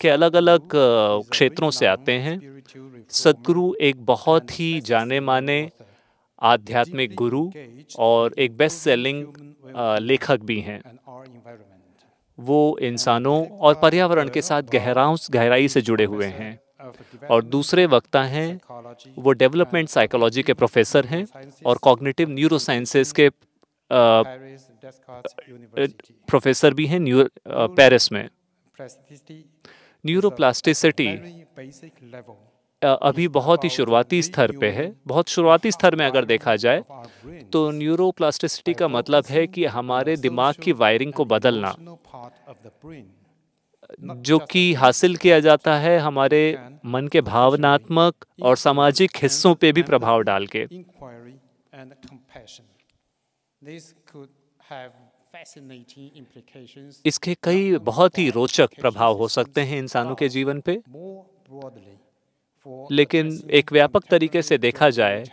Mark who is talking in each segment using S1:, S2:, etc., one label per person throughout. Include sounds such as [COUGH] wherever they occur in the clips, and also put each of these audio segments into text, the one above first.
S1: के अलग अलग uh, क्षेत्रों से आते हैं सदगुरु एक बहुत ही जाने माने आध्यात्मिक गुरु और एक बेस्ट सेलिंग uh, लेखक भी हैं वो इंसानों और पर्यावरण के साथ गहराओं गहराई से जुड़े हुए हैं और दूसरे वक्ता हैं वो डेवलपमेंट साइकोलॉजी के प्रोफेसर हैं और कॉग्निटिव न्यूरोसाइंसेस के प्रोफेसर uh, भी हैं न्यू पेरिस में न्यूरोप्लास्टिसिटी अभी बहुत ही शुरुआती स्तर पे है बहुत शुरुआती स्तर में अगर देखा जाए तो न्यूरोप्लास्टिसिटी का मतलब है कि हमारे दिमाग की वायरिंग को बदलना जो कि हासिल किया जाता है हमारे मन के भावनात्मक और सामाजिक हिस्सों पे भी प्रभाव डाल के इसके कई बहुत ही रोचक प्रभाव हो सकते हैं इंसानों के जीवन पे लेकिन एक व्यापक तरीके से देखा जाए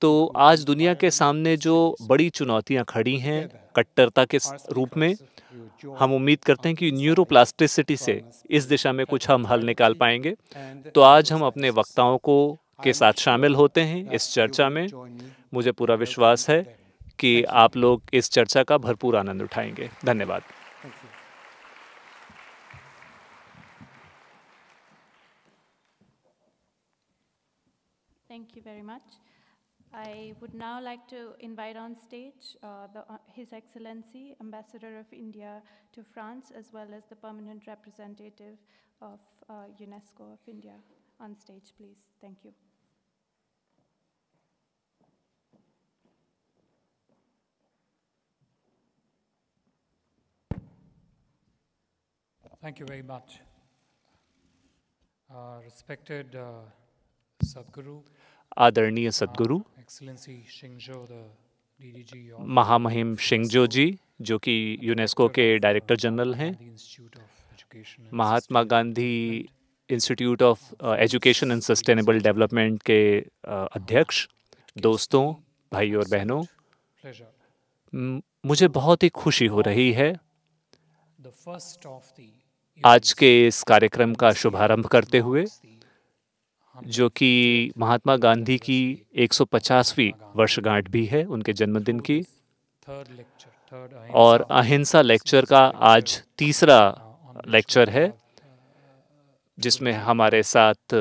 S1: तो आज दुनिया के सामने जो बड़ी चुनौतियां खड़ी हैं कट्टरता के रूप में हम उम्मीद करते हैं कि न्यूरोप्लास्टिसिटी से इस दिशा में कुछ हम हल निकाल पाएंगे तो आज हम अपने वक्ताओं को के साथ शामिल होते हैं इस चर्चा में मुझे पूरा विश्वास है कि आप लोग इस चर्चा का भरपूर आनंद उठाएंगे धन्यवाद
S2: Thank you very much. I would now like to invite on stage uh, the, uh, His Excellency, Ambassador of India to France, as well as the permanent representative of uh, UNESCO of India on stage, please. Thank you.
S3: Thank you very much. Uh, respected uh, Sadhguru.
S1: आदरणीय सदगुरु महामहिम शिंगजो जी जो कि UNESCO के director general uh, हैं Mahatma Gandhi Institute of Education and Sustainable Development के अध्यक्ष uh, दोस्तों भाई और बहनों मुझे बहुत ही खुशी हो रही है आज के इस कार्यक्रम का शुभारंभ करते हुए जो कि महात्मा गांधी की 150वीं वर्षगांठ भी है उनके जन्मदिन की और अहिंसा लेक्चर का आज तीसरा लेक्चर है जिसमें हमारे साथ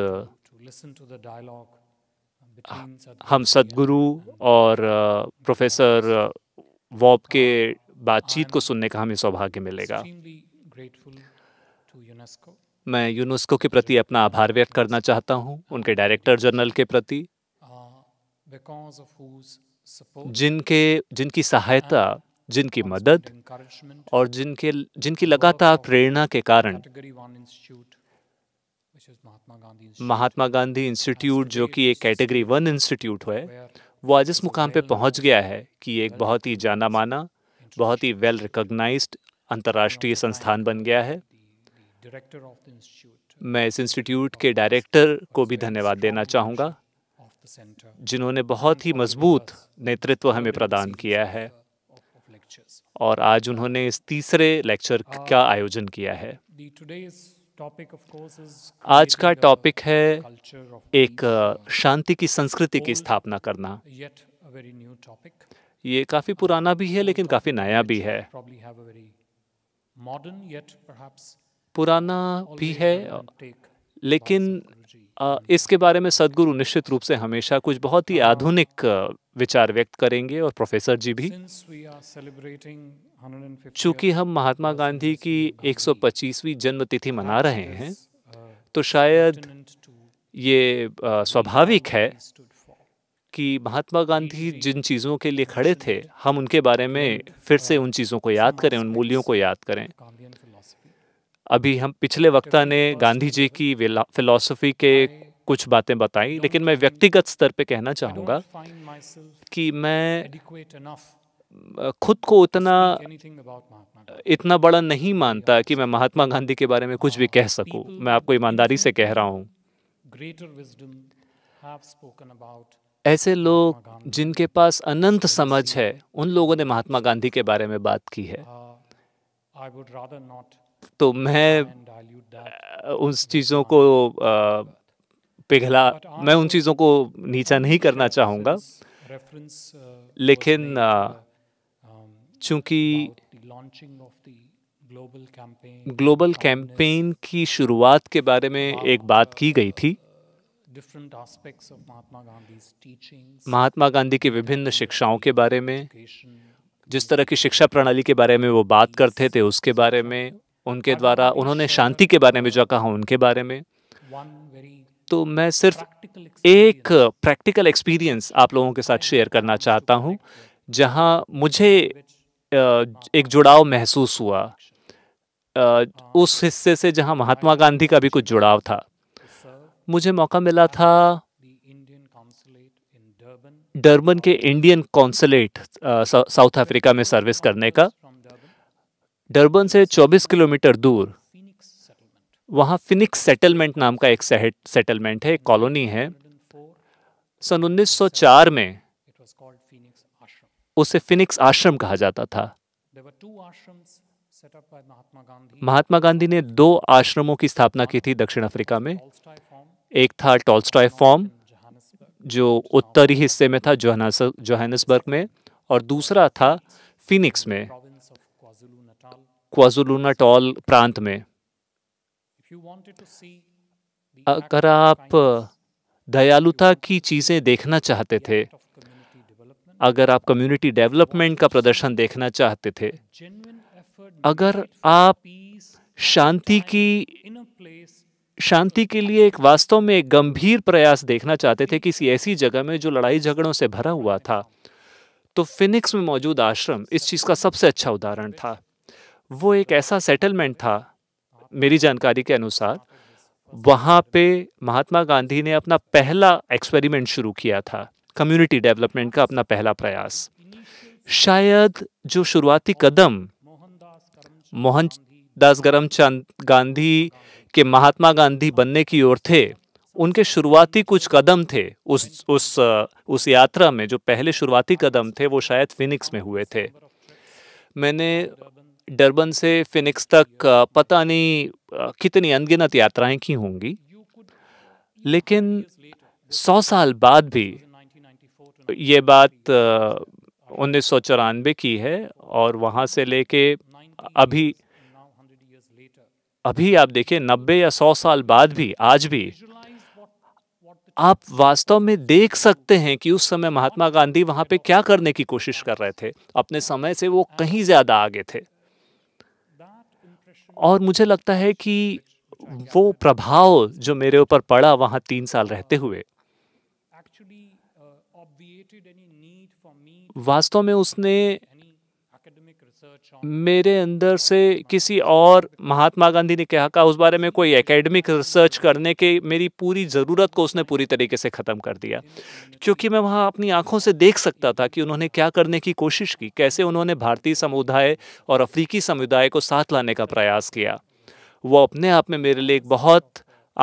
S1: हम सदगुरु और प्रोफेसर वॉब के बातचीत को सुनने का हमें सौभाग्य मिलेगा मैं यूनेस्को के प्रति अपना आभार व्यक्त करना चाहता हूँ उनके डायरेक्टर जनरल के प्रति
S3: uh,
S1: जिनके जिनकी सहायता जिनकी मदद और जिनके जिनकी लगातार प्रेरणा के कारण महात्मा गांधी इंस्टीट्यूट जो कि एक कैटेगरी वन इंस्टीट्यूट है वो आज इस मुकाम पे पहुंच गया है कि एक बहुत ही जाना माना बहुत ही वेल रिकॉग्नाइज्ड अंतर्राष्ट्रीय संस्थान बन गया है मैं इस इंस्टीट्यूट के डायरेक्टर को भी धन्यवाद देना चाहूँगा जिन्होंने बहुत ही मजबूत नेतृत्व हमें प्रदान किया है और आज उन्होंने इस तीसरे लेक्चर का आयोजन किया है आज का टॉपिक है एक uh, शांति की संस्कृति की स्थापना करना ये काफ़ी पुराना भी है लेकिन काफ़ी नया भी है पुराना भी है लेकिन इसके बारे में सदगुरु निश्चित रूप से हमेशा कुछ बहुत ही हाँ। आधुनिक विचार व्यक्त करेंगे और प्रोफेसर जी भी चूंकि हम महात्मा गांधी की 125वीं जन्मतिथि मना रहे हैं uh, तो शायद ये स्वाभाविक है कि महात्मा गांधी जिन चीज़ों के लिए खड़े थे हम उनके बारे में फिर से उन चीज़ों को याद करें उन मूल्यों को याद करें अभी हम पिछले वक्ता ने गांधी जी की फिलॉसफी के कुछ बातें बताई लेकिन मैं व्यक्तिगत स्तर पे कहना चाहूँगा कि मैं खुद को उतना इतना बड़ा नहीं मानता कि मैं महात्मा गांधी के बारे में कुछ भी कह सकूं। मैं आपको ईमानदारी से कह रहा हूँ ऐसे लोग जिनके पास अनंत समझ है उन लोगों ने महात्मा गांधी के बारे में बात की है
S3: uh,
S1: तो मैं उस चीज़ों को पिघला मैं उन चीज़ों को नीचा नहीं करना चाहूँगा लेकिन चूंकि ग्लोबल कैंपेन की शुरुआत के बारे में एक बात की गई थी महात्मा गांधी की विभिन्न शिक्षाओं के बारे में जिस तरह की शिक्षा प्रणाली के बारे में वो बात करते थे उसके बारे में उनके द्वारा उन्होंने शांति के बारे में जो कहा उनके बारे में तो मैं सिर्फ एक प्रैक्टिकल एक्सपीरियंस आप लोगों के साथ शेयर करना चाहता हूँ जहाँ मुझे एक जुड़ाव महसूस हुआ उस हिस्से से जहाँ महात्मा गांधी का भी कुछ जुड़ाव था मुझे मौका मिला था डर्बन के इंडियन कौंसुलेट साउथ अफ्रीका में सर्विस करने का डर्बन से 24 किलोमीटर दूर वहाँ फिनिक्स सेटलमेंट नाम का एक सेटलमेंट है एक कॉलोनी है सन 1904 में उसे फिनिक्स आश्रम कहा जाता था महात्मा गांधी ने दो आश्रमों की स्थापना की थी दक्षिण अफ्रीका में एक था टॉल्स्टॉय फॉर्म जो उत्तरी हिस्से में था जोहनसबर्ग में और दूसरा था फिनिक्स में क्वाजुलूनाटॉल प्रांत में अगर आप दयालुता की चीज़ें देखना चाहते थे अगर आप कम्युनिटी डेवलपमेंट का प्रदर्शन देखना चाहते थे अगर आप शांति की शांति के लिए एक वास्तव में एक गंभीर प्रयास देखना चाहते थे किसी ऐसी जगह में जो लड़ाई झगड़ों से भरा हुआ था तो फिनिक्स में मौजूद आश्रम इस चीज़ का सबसे अच्छा उदाहरण था वो एक ऐसा सेटलमेंट था मेरी जानकारी के अनुसार वहाँ पे महात्मा गांधी ने अपना पहला एक्सपेरिमेंट शुरू किया था कम्युनिटी डेवलपमेंट का अपना पहला प्रयास शायद जो शुरुआती कदम मोहनदास करमचंद गांधी के महात्मा गांधी बनने की ओर थे उनके शुरुआती कुछ कदम थे उस उस उस यात्रा में जो पहले शुरुआती कदम थे वो शायद फिनिक्स में हुए थे मैंने डरबन से फिनिक्स तक पता नहीं कितनी अनगिनत यात्राएं की होंगी लेकिन सौ साल बाद भी ये बात उन्नीस सौ की है और वहाँ से लेके अभी अभी आप देखिए नब्बे या सौ साल बाद भी आज भी आप वास्तव में देख सकते हैं कि उस समय महात्मा गांधी वहाँ पे क्या करने की कोशिश कर रहे थे अपने समय से वो कहीं ज़्यादा आगे थे और मुझे लगता है कि वो प्रभाव जो मेरे ऊपर पड़ा वहाँ तीन साल रहते हुए uh, वास्तव में उसने मेरे अंदर से किसी और महात्मा गांधी ने कहा का उस बारे में कोई एकेडमिक रिसर्च करने के मेरी पूरी ज़रूरत को उसने पूरी तरीके से ख़त्म कर दिया क्योंकि मैं वहाँ अपनी आँखों से देख सकता था कि उन्होंने क्या करने की कोशिश की कैसे उन्होंने भारतीय समुदाय और अफ्रीकी समुदाय को साथ लाने का प्रयास किया वो अपने आप में मेरे लिए एक बहुत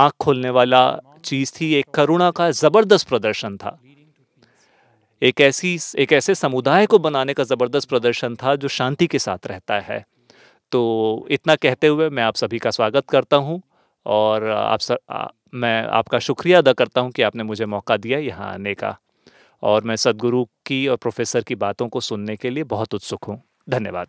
S1: आँख खोलने वाला चीज़ थी एक करुणा का ज़बरदस्त प्रदर्शन था एक ऐसी एक ऐसे समुदाय को बनाने का ज़बरदस्त प्रदर्शन था जो शांति के साथ रहता है तो इतना कहते हुए मैं आप सभी का स्वागत करता हूँ और आप सर आ, मैं आपका शुक्रिया अदा करता हूँ कि आपने मुझे मौका दिया यहाँ आने का और मैं सदगुरु की और प्रोफेसर की बातों को सुनने के लिए बहुत उत्सुक हूँ धन्यवाद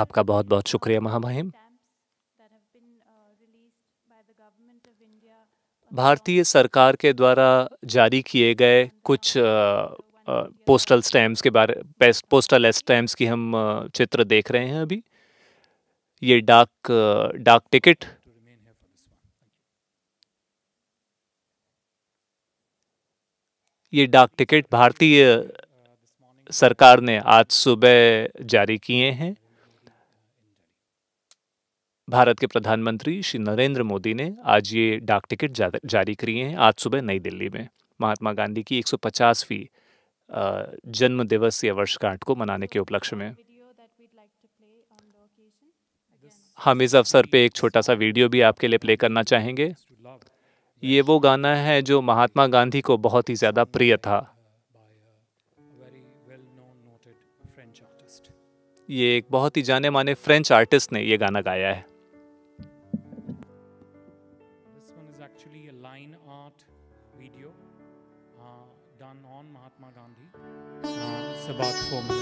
S1: आपका बहुत बहुत शुक्रिया महामहिम भारतीय सरकार के द्वारा जारी किए गए कुछ पोस्टल स्टैम्प्स के बारे पोस्टल स्टैम्प्स की हम चित्र देख रहे हैं अभी ये डाक डाक टिकट ये डाक टिकट भारतीय सरकार ने आज सुबह जारी किए हैं भारत के प्रधानमंत्री श्री नरेंद्र मोदी ने आज ये डाक टिकट जारी करिए हैं आज सुबह नई दिल्ली में महात्मा गांधी की 150वीं जन्म दिवस या वर्षगांठ को मनाने के उपलक्ष्य में हम हाँ, इस अवसर पे एक छोटा सा वीडियो भी आपके लिए प्ले करना चाहेंगे ये वो गाना है जो महात्मा गांधी को बहुत ही ज़्यादा प्रिय था ये एक बहुत ही जाने माने फ्रेंच आर्टिस्ट ने ये गाना गाया है
S3: about for me.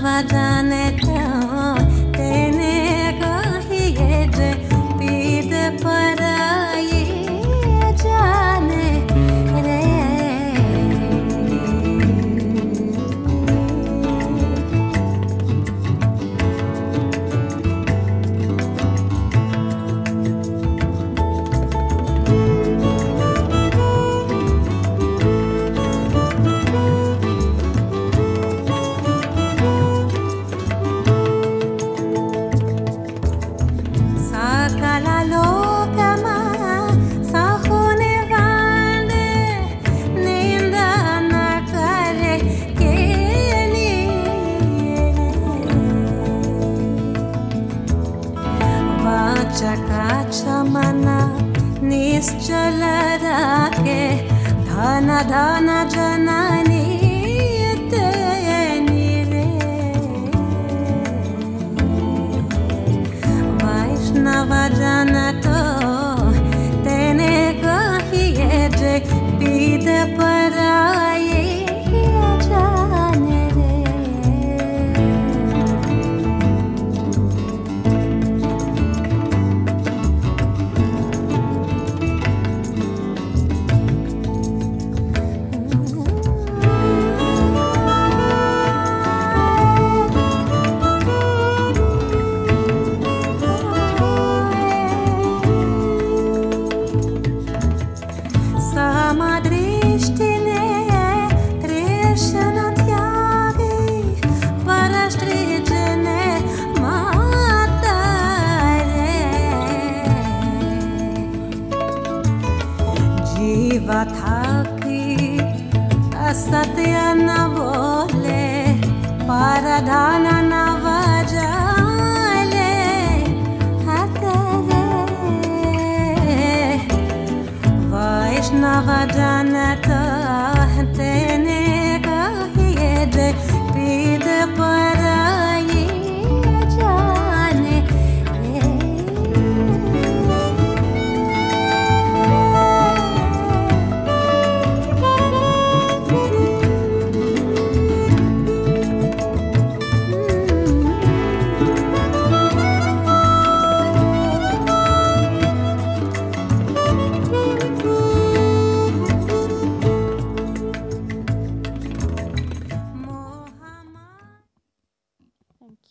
S4: I'll Vajanete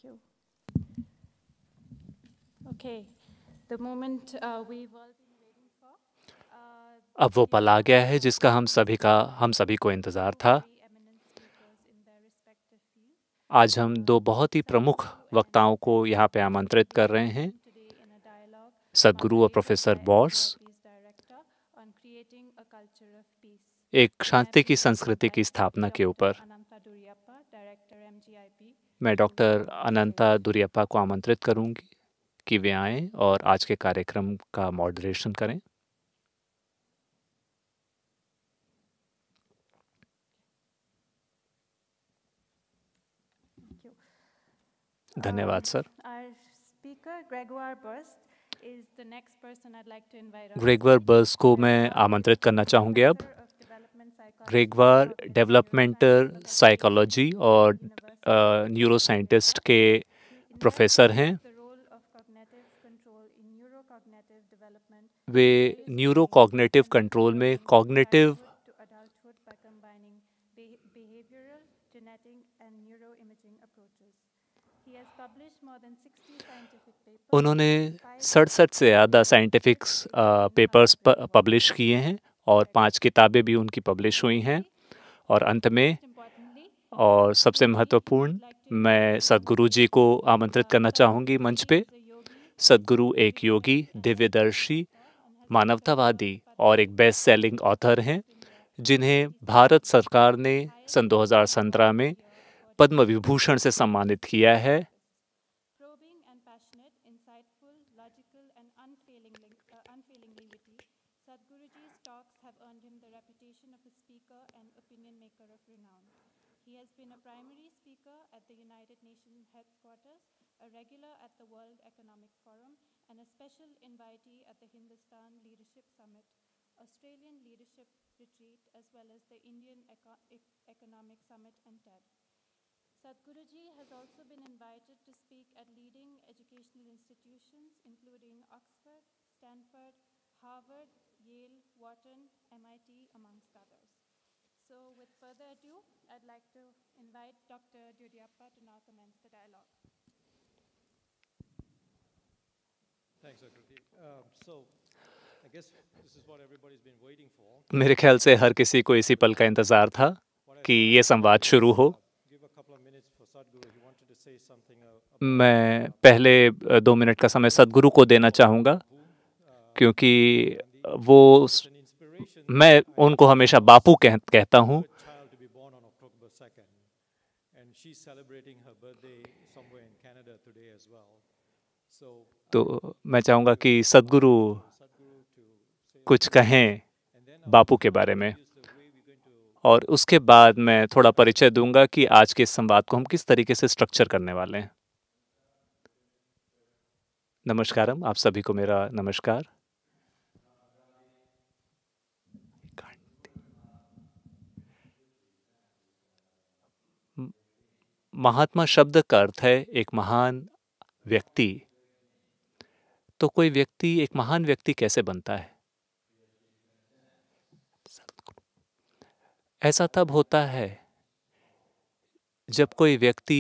S2: you. Okay, the moment uh, we've all been waiting for.
S1: Uh, अब वो पल आ गया है जिसका हम सभी का हम सभी को इंतज़ार था आज हम दो बहुत ही प्रमुख वक्ताओं को यहाँ पे आमंत्रित कर रहे हैं सदगुरु और प्रोफेसर बॉर्स एक शांति की संस्कृति की स्थापना के ऊपर मैं डॉक्टर अनंता दुरियप्पा को आमंत्रित करूंगी कि वे आएं और आज के कार्यक्रम का मॉडरेशन करें धन्यवाद um, सर ग्रेगवर बर्स को मैं आमंत्रित करना चाहूंगी अब ग्रेगवार डेवलपमेंटल साइकोलॉजी और न्यूरो साइंटिस्ट के प्रोफेसर हैं वे न्यूरो कॉग्नेटिव कंट्रोल में कॉग्नेटिव उन्होंने सड़सठ से ज़्यादा साइंटिफिक पेपर्स पब्लिश किए हैं और पांच किताबें भी उनकी पब्लिश हुई हैं और अंत में और सबसे महत्वपूर्ण मैं सदगुरु जी को आमंत्रित करना चाहूँगी मंच पे सदगुरु एक योगी दिव्यदर्शी मानवतावादी और एक बेस्ट सेलिंग ऑथर हैं जिन्हें भारत सरकार ने सन दो में पद्म विभूषण से सम्मानित किया है
S2: Pakistan Leadership Summit, Australian Leadership Retreat, as well as the Indian Eco Economic Summit and TED. Sadhguruji has also been invited to speak at leading educational institutions, including Oxford, Stanford, Harvard, Yale, Wharton, MIT, amongst others. So with further ado, I'd like to invite Dr. Dudiappa to now commence the dialogue.
S5: Thanks, Akriti. Uh, so
S1: मेरे ख्याल से हर किसी को इसी पल का इंतज़ार था कि ये संवाद शुरू हो uh, uh, मैं पहले uh, दो मिनट का समय सदगुरु को देना चाहूँगा क्योंकि वो मैं उनको हमेशा बापू कह, कहता हूँ तो मैं चाहूँगा कि सदगुरु कुछ कहें बापू के बारे में और उसके बाद मैं थोड़ा परिचय दूंगा कि आज के इस संवाद को हम किस तरीके से स्ट्रक्चर करने वाले हैं नमस्कार आप सभी को मेरा नमस्कार महात्मा शब्द का अर्थ है एक महान व्यक्ति तो कोई व्यक्ति एक महान व्यक्ति कैसे बनता है ऐसा तब होता है जब कोई व्यक्ति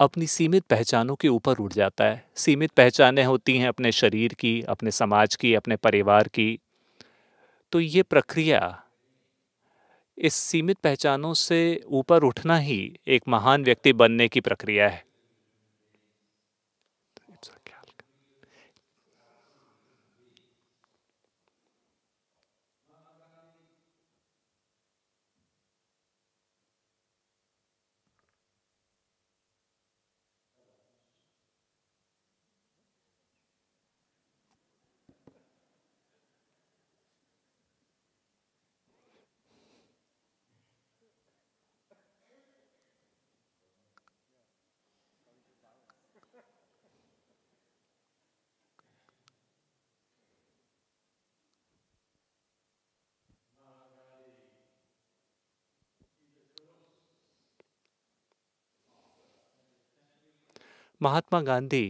S1: अपनी सीमित पहचानों के ऊपर उठ जाता है सीमित पहचानें होती हैं अपने शरीर की अपने समाज की अपने परिवार की तो ये प्रक्रिया इस सीमित पहचानों से ऊपर उठना ही एक महान व्यक्ति बनने की प्रक्रिया है महात्मा गांधी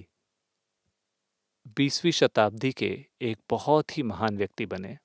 S1: बीसवीं शताब्दी के एक बहुत ही महान व्यक्ति बने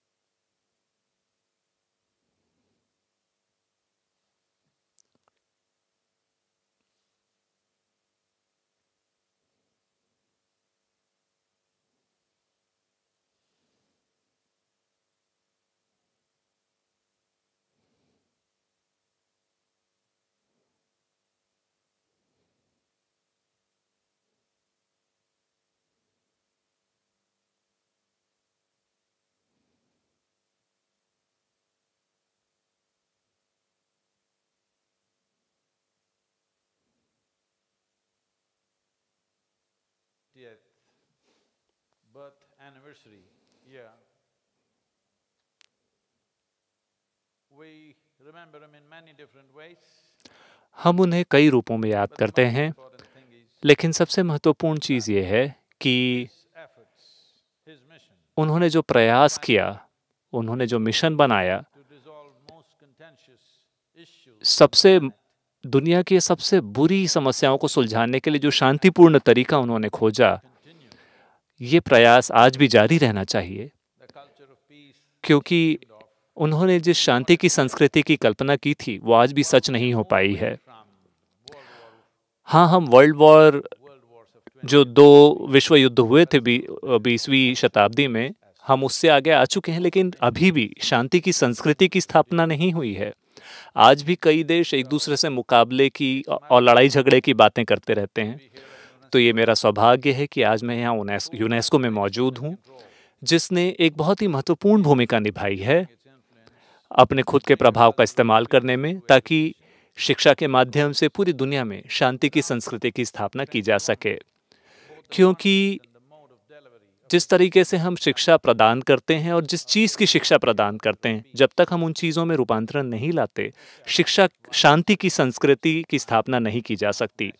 S6: anniversary. Yeah.
S1: हम उन्हें कई रूपों में याद करते हैं लेकिन सबसे महत्वपूर्ण चीज़ ये है कि उन्होंने जो प्रयास किया उन्होंने जो मिशन बनाया सबसे दुनिया की सबसे बुरी समस्याओं को सुलझाने के लिए जो शांतिपूर्ण तरीका उन्होंने खोजा ये प्रयास आज भी जारी रहना चाहिए क्योंकि उन्होंने जिस शांति की संस्कृति की कल्पना की थी वो आज भी सच नहीं हो पाई है हाँ हम वर्ल्ड वॉर जो दो विश्व युद्ध हुए थे बीसवीं शताब्दी में हम उससे आगे आ चुके हैं लेकिन अभी भी शांति की संस्कृति की स्थापना नहीं हुई है आज भी कई देश एक दूसरे से मुकाबले की और लड़ाई झगड़े की बातें करते रहते हैं तो ये मेरा सौभाग्य है कि आज मैं यहाँ यूनेस्को में मौजूद हूँ जिसने एक बहुत ही महत्वपूर्ण भूमिका निभाई है अपने खुद के प्रभाव का इस्तेमाल करने में ताकि शिक्षा के माध्यम से पूरी दुनिया में शांति की संस्कृति की स्थापना की जा सके क्योंकि जिस तरीके से हम शिक्षा प्रदान करते हैं और जिस चीज़ की शिक्षा प्रदान करते हैं जब तक हम उन चीज़ों में रूपांतरण नहीं लाते शिक्षा शांति की संस्कृति की स्थापना नहीं की जा सकती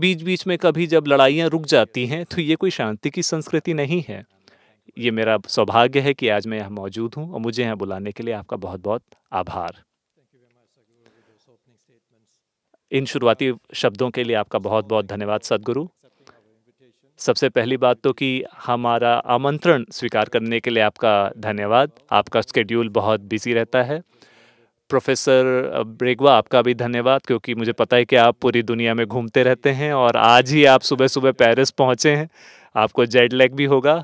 S1: बीच बीच में कभी जब लड़ाइयाँ रुक जाती हैं तो ये कोई शांति की संस्कृति नहीं है ये मेरा सौभाग्य है कि आज मैं यहाँ मौजूद हूँ और मुझे यहाँ बुलाने के लिए आपका बहुत बहुत आभार इन शुरुआती शब्दों के लिए आपका बहुत बहुत धन्यवाद सदगुरु सबसे पहली बात तो कि हमारा आमंत्रण स्वीकार करने के लिए आपका धन्यवाद आपका स्केड्यूल बहुत बिजी रहता है प्रोफेसर ब्रेगवा आपका भी धन्यवाद क्योंकि मुझे पता है कि आप पूरी दुनिया में घूमते रहते हैं और आज ही आप सुबह सुबह पेरिस पहुँचे हैं आपको जेड लैग भी होगा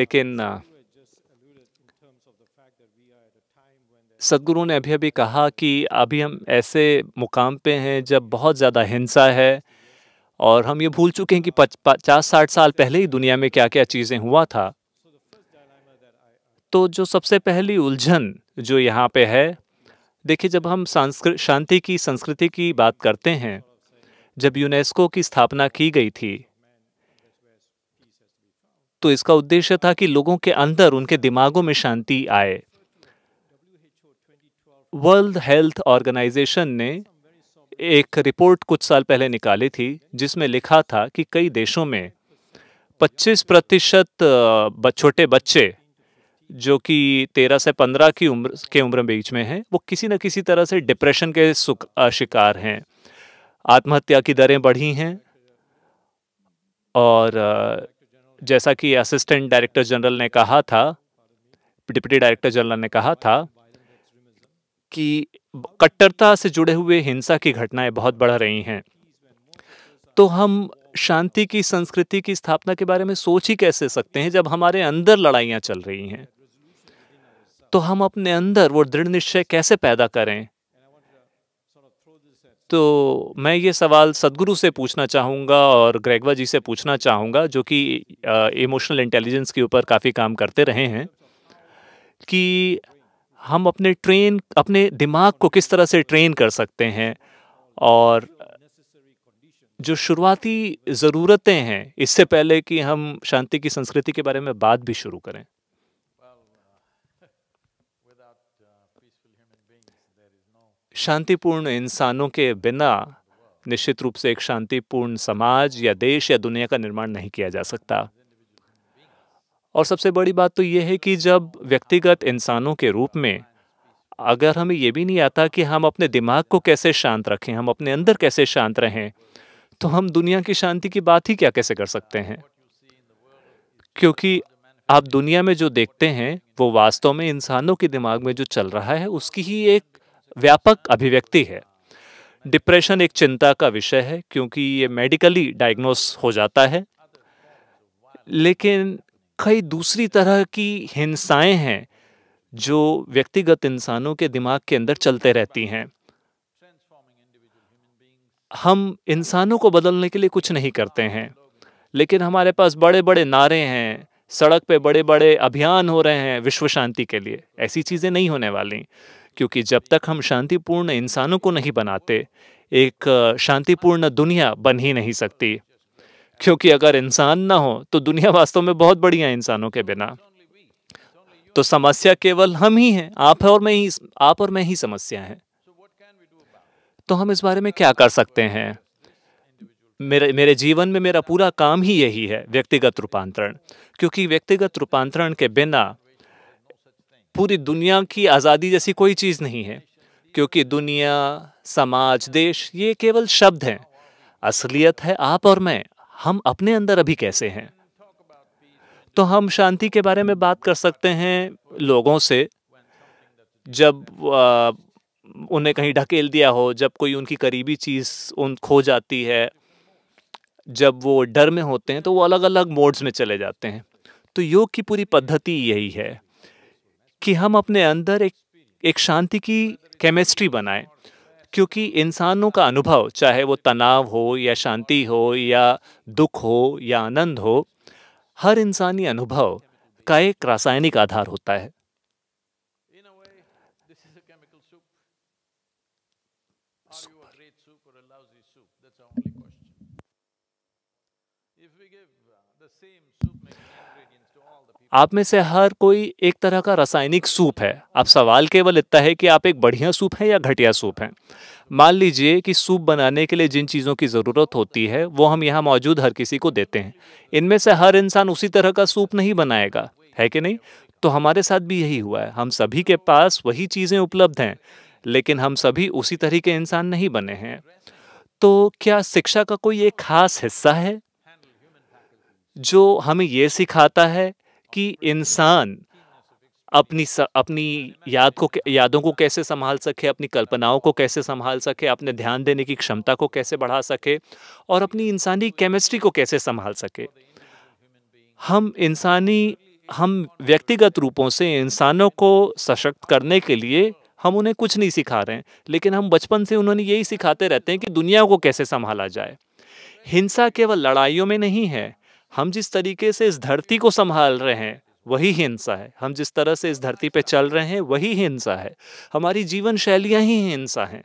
S1: लेकिन सदगुरु ने अभी अभी कहा कि अभी हम ऐसे मुकाम पे हैं जब बहुत ज़्यादा हिंसा है और हम ये भूल चुके हैं कि पचास साठ साल पहले ही दुनिया में क्या क्या चीज़ें हुआ था तो जो सबसे पहली उलझन जो यहाँ पे है देखिए जब हम सांस्कृ शांति की संस्कृति की बात करते हैं जब यूनेस्को की स्थापना की गई थी तो इसका उद्देश्य था कि लोगों के अंदर उनके दिमागों में शांति आए वर्ल्ड हेल्थ ऑर्गेनाइजेशन ने एक रिपोर्ट कुछ साल पहले निकाली थी जिसमें लिखा था कि कई देशों में 25 प्रतिशत छोटे बच्चे जो कि तेरह से पंद्रह की उम्र के उम्र बीच में हैं वो किसी न किसी तरह से डिप्रेशन के शिकार हैं आत्महत्या की दरें बढ़ी हैं और जैसा कि असिस्टेंट डायरेक्टर जनरल ने कहा था डिप्टी डायरेक्टर जनरल ने कहा था कि कट्टरता से जुड़े हुए हिंसा की घटनाएं बहुत बढ़ रही हैं तो हम शांति की संस्कृति की स्थापना के बारे में सोच ही कैसे सकते हैं जब हमारे अंदर लड़ाइयाँ चल रही हैं तो हम अपने अंदर वो दृढ़ निश्चय कैसे पैदा करें तो मैं ये सवाल सदगुरु से पूछना चाहूँगा और ग्रेगवा जी से पूछना चाहूँगा जो कि इमोशनल इंटेलिजेंस के ऊपर काफ़ी काम करते रहे हैं कि हम अपने ट्रेन अपने दिमाग को किस तरह से ट्रेन कर सकते हैं और जो शुरुआती ज़रूरतें हैं इससे पहले कि हम शांति की संस्कृति के बारे में बात भी शुरू करें शांतिपूर्ण इंसानों के बिना निश्चित रूप से एक शांतिपूर्ण समाज या देश या दुनिया का निर्माण नहीं किया जा सकता और सबसे बड़ी बात तो यह है कि जब व्यक्तिगत इंसानों के रूप में अगर हमें यह भी नहीं आता कि हम अपने दिमाग को कैसे शांत रखें हम अपने अंदर कैसे शांत रहें तो हम दुनिया की शांति की बात ही क्या कैसे कर सकते हैं क्योंकि आप दुनिया में जो देखते हैं वो वास्तव में इंसानों के दिमाग में जो चल रहा है उसकी ही एक व्यापक अभिव्यक्ति है डिप्रेशन एक चिंता का विषय है क्योंकि ये मेडिकली डायग्नोस हो जाता है लेकिन कई दूसरी तरह की हिंसाएं हैं जो व्यक्तिगत इंसानों के दिमाग के अंदर चलते रहती हैं हम इंसानों को बदलने के लिए कुछ नहीं करते हैं लेकिन हमारे पास बड़े बड़े नारे हैं सड़क पे बड़े बड़े अभियान हो रहे हैं विश्व शांति के लिए ऐसी चीज़ें नहीं होने वाली क्योंकि जब तक हम शांतिपूर्ण इंसानों को नहीं बनाते एक शांतिपूर्ण दुनिया बन ही नहीं सकती क्योंकि अगर इंसान ना हो तो दुनिया वास्तव में बहुत बढ़िया है इंसानों के बिना तो समस्या केवल हम ही हैं आप और मैं ही आप और मैं ही समस्या है तो हम इस बारे में क्या कर सकते हैं मेरे मेरे जीवन में मेरा पूरा काम ही यही है व्यक्तिगत रूपांतरण क्योंकि व्यक्तिगत रूपांतरण के बिना पूरी दुनिया की आज़ादी जैसी कोई चीज़ नहीं है क्योंकि दुनिया समाज देश ये केवल शब्द हैं असलियत है आप और मैं हम अपने अंदर अभी कैसे हैं तो हम शांति के बारे में बात कर सकते हैं लोगों से जब उन्हें कहीं ढकेल दिया हो जब कोई उनकी करीबी चीज़ उन खो जाती है जब वो डर में होते हैं तो वो अलग अलग मोड्स में चले जाते हैं तो योग की पूरी पद्धति यही है कि हम अपने अंदर एक एक शांति की केमिस्ट्री बनाएं क्योंकि इंसानों का अनुभव चाहे वो तनाव हो या शांति हो या दुख हो या आनंद हो हर इंसानी अनुभव का एक रासायनिक आधार होता है आप में से हर कोई एक तरह का रासायनिक सूप है अब सवाल केवल इतना है कि आप एक बढ़िया सूप हैं या घटिया सूप हैं मान लीजिए कि सूप बनाने के लिए जिन चीज़ों की ज़रूरत होती है वो हम यहाँ मौजूद हर किसी को देते हैं इनमें से हर इंसान उसी तरह का सूप नहीं बनाएगा है कि नहीं तो हमारे साथ भी यही हुआ है हम सभी के पास वही चीज़ें उपलब्ध हैं लेकिन हम सभी उसी तरह के इंसान नहीं बने हैं तो क्या शिक्षा का कोई एक खास हिस्सा है जो हमें ये सिखाता है कि इंसान अपनी स, अपनी याद को यादों को कैसे संभाल सके अपनी कल्पनाओं को कैसे संभाल सके अपने ध्यान देने की क्षमता को कैसे बढ़ा सके और अपनी इंसानी केमिस्ट्री को कैसे संभाल सके हम इंसानी हम व्यक्तिगत रूपों से इंसानों को सशक्त करने के लिए हम उन्हें कुछ नहीं सिखा रहे हैं लेकिन हम बचपन से उन्होंने यही सिखाते रहते हैं कि दुनिया को कैसे संभाला जाए हिंसा केवल लड़ाइयों में नहीं है हम जिस तरीके से इस धरती को संभाल रहे हैं वही हिंसा है हम जिस तरह से इस धरती पे चल रहे हैं वही हिंसा है हमारी जीवन शैलियां ही हिंसा हैं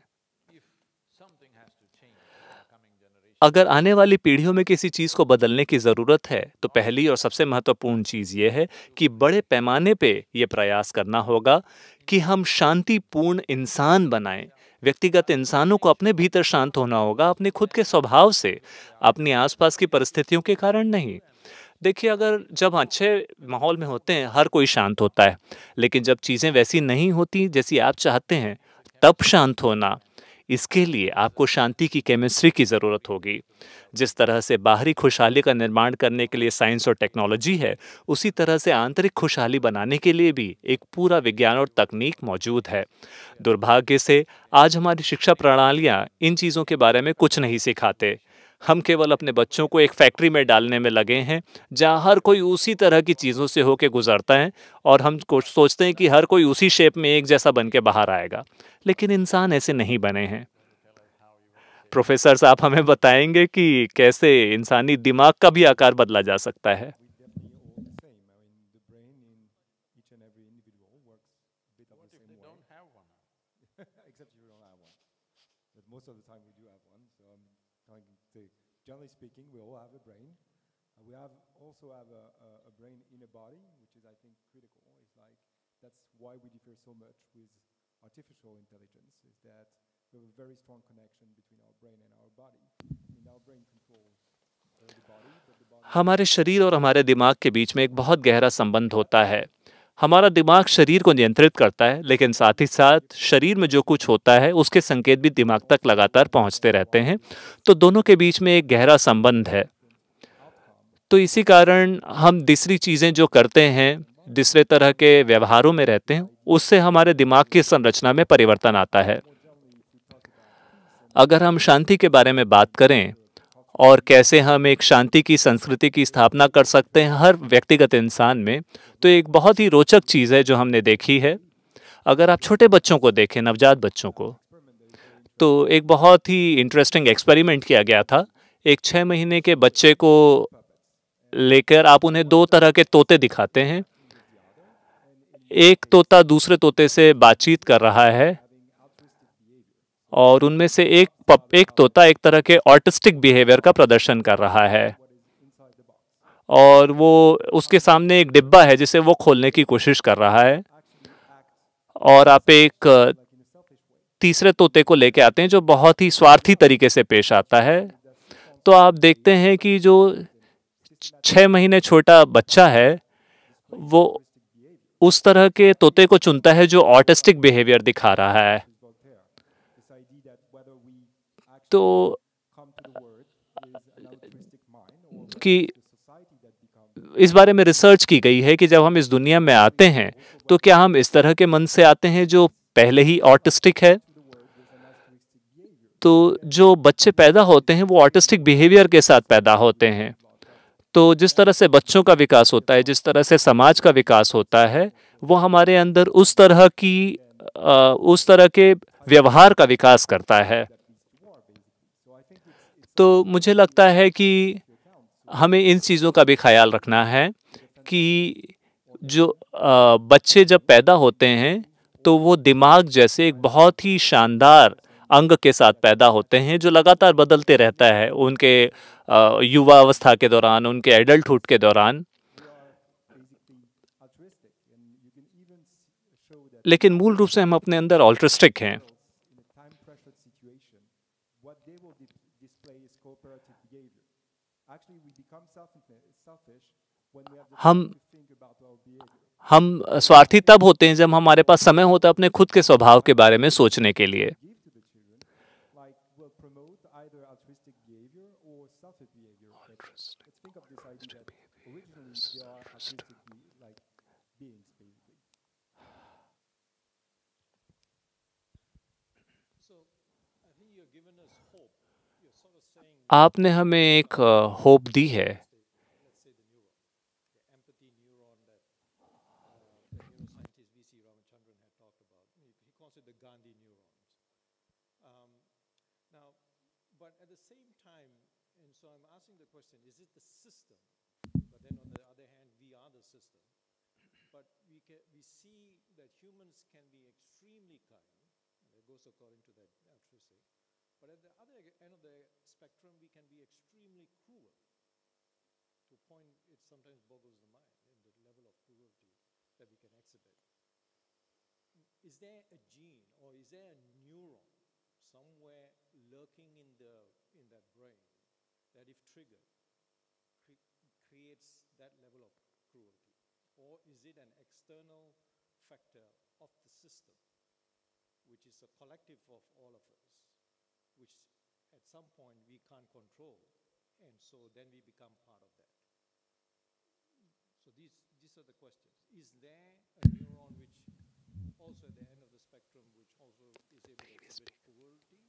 S1: अगर आने वाली पीढ़ियों में किसी चीज़ को बदलने की ज़रूरत है तो पहली और सबसे महत्वपूर्ण चीज़ ये है कि बड़े पैमाने पे ये प्रयास करना होगा कि हम शांतिपूर्ण इंसान बनाएं व्यक्तिगत इंसानों को अपने भीतर शांत होना होगा अपने खुद के स्वभाव से अपने आसपास की परिस्थितियों के कारण नहीं देखिए अगर जब अच्छे माहौल में होते हैं हर कोई शांत होता है लेकिन जब चीज़ें वैसी नहीं होती जैसी आप चाहते हैं तब शांत होना इसके लिए आपको शांति की केमिस्ट्री की ज़रूरत होगी जिस तरह से बाहरी खुशहाली का निर्माण करने के लिए साइंस और टेक्नोलॉजी है उसी तरह से आंतरिक खुशहाली बनाने के लिए भी एक पूरा विज्ञान और तकनीक मौजूद है दुर्भाग्य से आज हमारी शिक्षा प्रणालियाँ इन चीज़ों के बारे में कुछ नहीं सिखाते हम केवल अपने बच्चों को एक फैक्ट्री में डालने में लगे हैं जहाँ हर कोई उसी तरह की चीज़ों से होके गुजरता है और हम सोचते हैं कि हर कोई उसी शेप में एक जैसा बन के बाहर आएगा लेकिन इंसान ऐसे नहीं बने हैं प्रोफेसर साहब हमें बताएंगे कि कैसे इंसानी दिमाग का भी आकार बदला जा सकता है
S7: very strong connection between our brain and our body.
S1: I mean, our brain controls uh, हमारे शरीर और हमारे दिमाग के बीच में एक बहुत गहरा संबंध होता है हमारा दिमाग शरीर को नियंत्रित करता है लेकिन साथ ही साथ शरीर में जो कुछ होता है उसके संकेत भी दिमाग तक लगातार पहुंचते रहते हैं तो दोनों के बीच में एक गहरा संबंध है तो इसी कारण हम दूसरी चीज़ें जो करते हैं दूसरे तरह के व्यवहारों में रहते हैं उससे हमारे दिमाग की संरचना में परिवर्तन आता है अगर हम शांति के बारे में बात करें और कैसे हम एक शांति की संस्कृति की स्थापना कर सकते हैं हर व्यक्तिगत इंसान में तो एक बहुत ही रोचक चीज़ है जो हमने देखी है अगर आप छोटे बच्चों को देखें नवजात बच्चों को तो एक बहुत ही इंटरेस्टिंग एक्सपेरिमेंट किया गया था एक छः महीने के बच्चे को लेकर आप उन्हें दो तरह के तोते दिखाते हैं एक तोता दूसरे तोते से बातचीत कर रहा है और उनमें से एक पप एक तोता एक तरह के ऑटिस्टिक बिहेवियर का प्रदर्शन कर रहा है और वो उसके सामने एक डिब्बा है जिसे वो खोलने की कोशिश कर रहा है और आप एक तीसरे तोते को लेके आते हैं जो बहुत ही स्वार्थी तरीके से पेश आता है तो आप देखते हैं कि जो छः महीने छोटा बच्चा है वो उस तरह के तोते को चुनता है जो ऑटिस्टिक बिहेवियर दिखा रहा है तो कि इस बारे में रिसर्च की गई है कि जब हम इस दुनिया में आते हैं तो क्या हम इस तरह के मन से आते हैं जो पहले ही ऑटिस्टिक है तो जो बच्चे पैदा होते हैं वो ऑटिस्टिक बिहेवियर के साथ पैदा होते हैं तो जिस तरह से बच्चों का विकास होता है जिस तरह से समाज का विकास होता है वो हमारे अंदर उस तरह की उस तरह के व्यवहार का विकास करता है तो मुझे लगता है कि हमें इन चीज़ों का भी ख्याल रखना है कि जो बच्चे जब पैदा होते हैं तो वो दिमाग जैसे एक बहुत ही शानदार अंग के साथ पैदा होते हैं जो लगातार बदलते रहता है उनके युवा अवस्था के दौरान उनके एडल्टहुड के दौरान लेकिन मूल रूप से हम अपने अंदर ऑल्ट्रिस्टिक हैं हम हम स्वार्थी तब होते हैं जब हमारे पास समय होता है अपने खुद के स्वभाव के बारे में सोचने के लिए आपने हमें एक होप दी है
S5: trigger cre creates that level of cruelty? Or is it an external factor of the system, which is a collective of all of us, which at some point we can't control, and so then we become part of that? So these, these are the questions. Is there a neuron which also at the end of the spectrum which also is able to exhibit cruelty,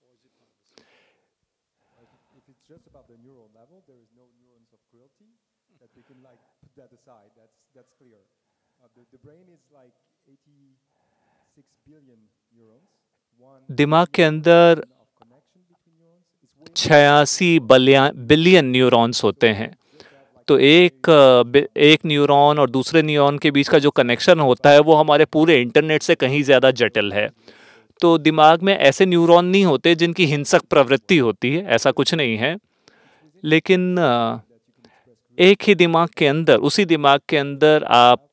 S5: or is it of the
S7: if it's just about the neural level, there is no neurons of cruelty that we can like put that aside. That's that's clear. Uh, the, the brain is like 86
S1: billion neurons. दिमाग के अंदर छियासी billion neurons होते हैं तो एक एक neuron और दूसरे न्यूरॉन के बीच का जो कनेक्शन होता है वो हमारे पूरे इंटरनेट से कहीं ज़्यादा जटिल है तो दिमाग में ऐसे न्यूरॉन नहीं होते जिनकी हिंसक प्रवृत्ति होती है ऐसा कुछ नहीं है लेकिन एक ही दिमाग के अंदर उसी दिमाग के अंदर आप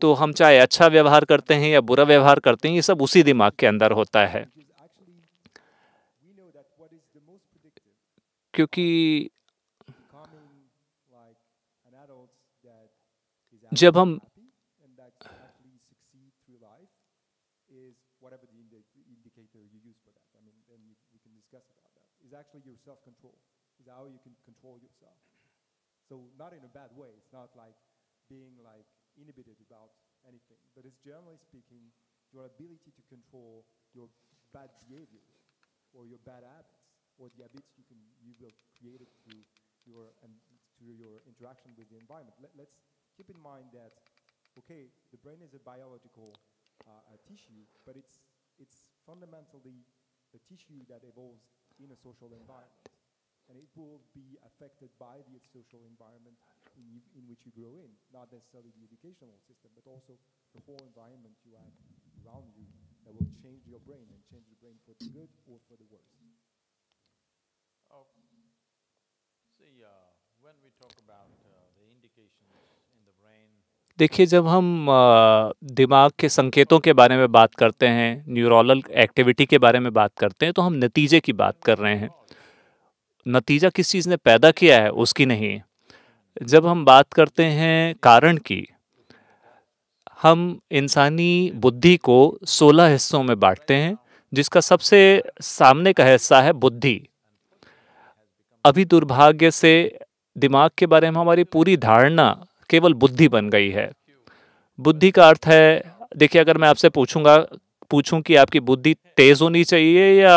S1: तो हम चाहे अच्छा व्यवहार करते हैं या बुरा व्यवहार करते हैं ये सब उसी दिमाग के अंदर होता है क्योंकि जब हम
S7: actually your self control, is how you can control yourself. So, not in a bad way, it's not like being like inhibited about anything, but it's generally speaking your ability to control your bad behavior, or your bad habits or the habits you can you will create it through your and through your interaction with the environment. Let, us keep in mind that okay, the brain is a biological uh, a tissue, but it's it's fundamentally a tissue that evolves in a social environment, and it will be affected by the social environment in, you, in which you grow in, not necessarily the educational system, but also the whole environment you have around you that will change your brain and change the brain for the good or for the worse. Oh,
S1: देखिए जब हम दिमाग के संकेतों के बारे में बात करते हैं न्यूरोलल एक्टिविटी के बारे में बात करते हैं तो हम नतीजे की बात कर रहे हैं नतीजा किस चीज़ ने पैदा किया है उसकी नहीं जब हम बात करते हैं कारण की हम इंसानी बुद्धि को 16 हिस्सों में बांटते हैं जिसका सबसे सामने का हिस्सा है बुद्धि अभी दुर्भाग्य से दिमाग के बारे में हमारी पूरी धारणा केवल बुद्धि बन गई है बुद्धि का अर्थ है देखिए अगर मैं आपसे पूछूंगा पूछूं कि आपकी बुद्धि तेज़ होनी चाहिए या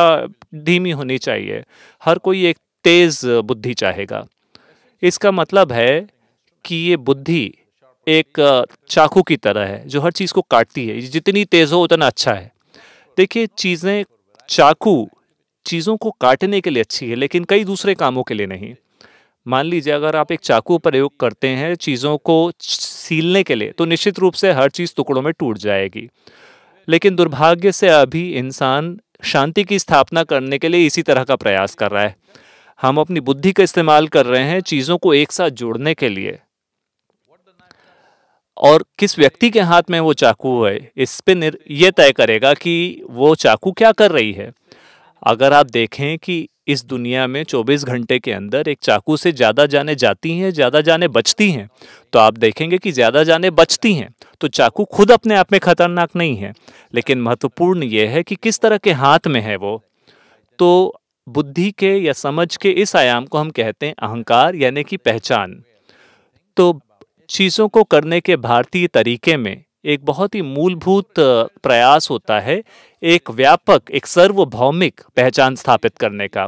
S1: धीमी होनी चाहिए हर कोई एक तेज़ बुद्धि चाहेगा इसका मतलब है कि ये बुद्धि एक चाकू की तरह है जो हर चीज़ को काटती है जितनी तेज़ हो उतना अच्छा है देखिए चीज़ें चाकू चीज़ों को काटने के लिए अच्छी है लेकिन कई दूसरे कामों के लिए नहीं मान लीजिए अगर आप एक चाकू प्रयोग करते हैं चीज़ों को सीलने के लिए तो निश्चित रूप से हर चीज़ टुकड़ों में टूट जाएगी लेकिन दुर्भाग्य से अभी इंसान शांति की स्थापना करने के लिए इसी तरह का प्रयास कर रहा है हम अपनी बुद्धि का इस्तेमाल कर रहे हैं चीज़ों को एक साथ जोड़ने के लिए और किस व्यक्ति के हाथ में वो चाकू है इस पर यह तय करेगा कि वो चाकू क्या कर रही है अगर आप देखें कि इस दुनिया में 24 घंटे के अंदर एक चाकू से ज़्यादा जाने जाती हैं ज़्यादा जाने बचती हैं तो आप देखेंगे कि ज़्यादा जाने बचती हैं तो चाकू खुद अपने आप में खतरनाक नहीं है लेकिन महत्वपूर्ण ये है कि किस तरह के हाथ में है वो तो बुद्धि के या समझ के इस आयाम को हम कहते हैं अहंकार यानी कि पहचान तो चीज़ों को करने के भारतीय तरीके में एक बहुत ही मूलभूत प्रयास होता है एक व्यापक एक सर्वभौमिक पहचान स्थापित करने का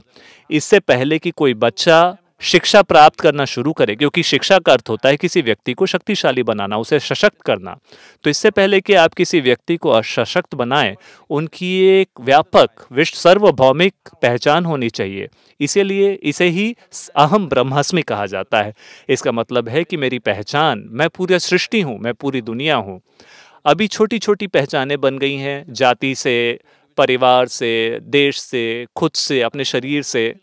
S1: इससे पहले कि कोई बच्चा शिक्षा प्राप्त करना शुरू करें क्योंकि शिक्षा का अर्थ होता है किसी व्यक्ति को शक्तिशाली बनाना उसे सशक्त करना तो इससे पहले कि आप किसी व्यक्ति को सशक्त बनाएं उनकी एक व्यापक विश्व सर्वभौमिक पहचान होनी चाहिए इसीलिए इसे ही अहम ब्रह्मास्मि कहा जाता है इसका मतलब है कि मेरी पहचान मैं पूरी सृष्टि हूँ मैं पूरी दुनिया हूँ अभी छोटी छोटी पहचानें बन गई हैं जाति से परिवार से देश से खुद से अपने शरीर से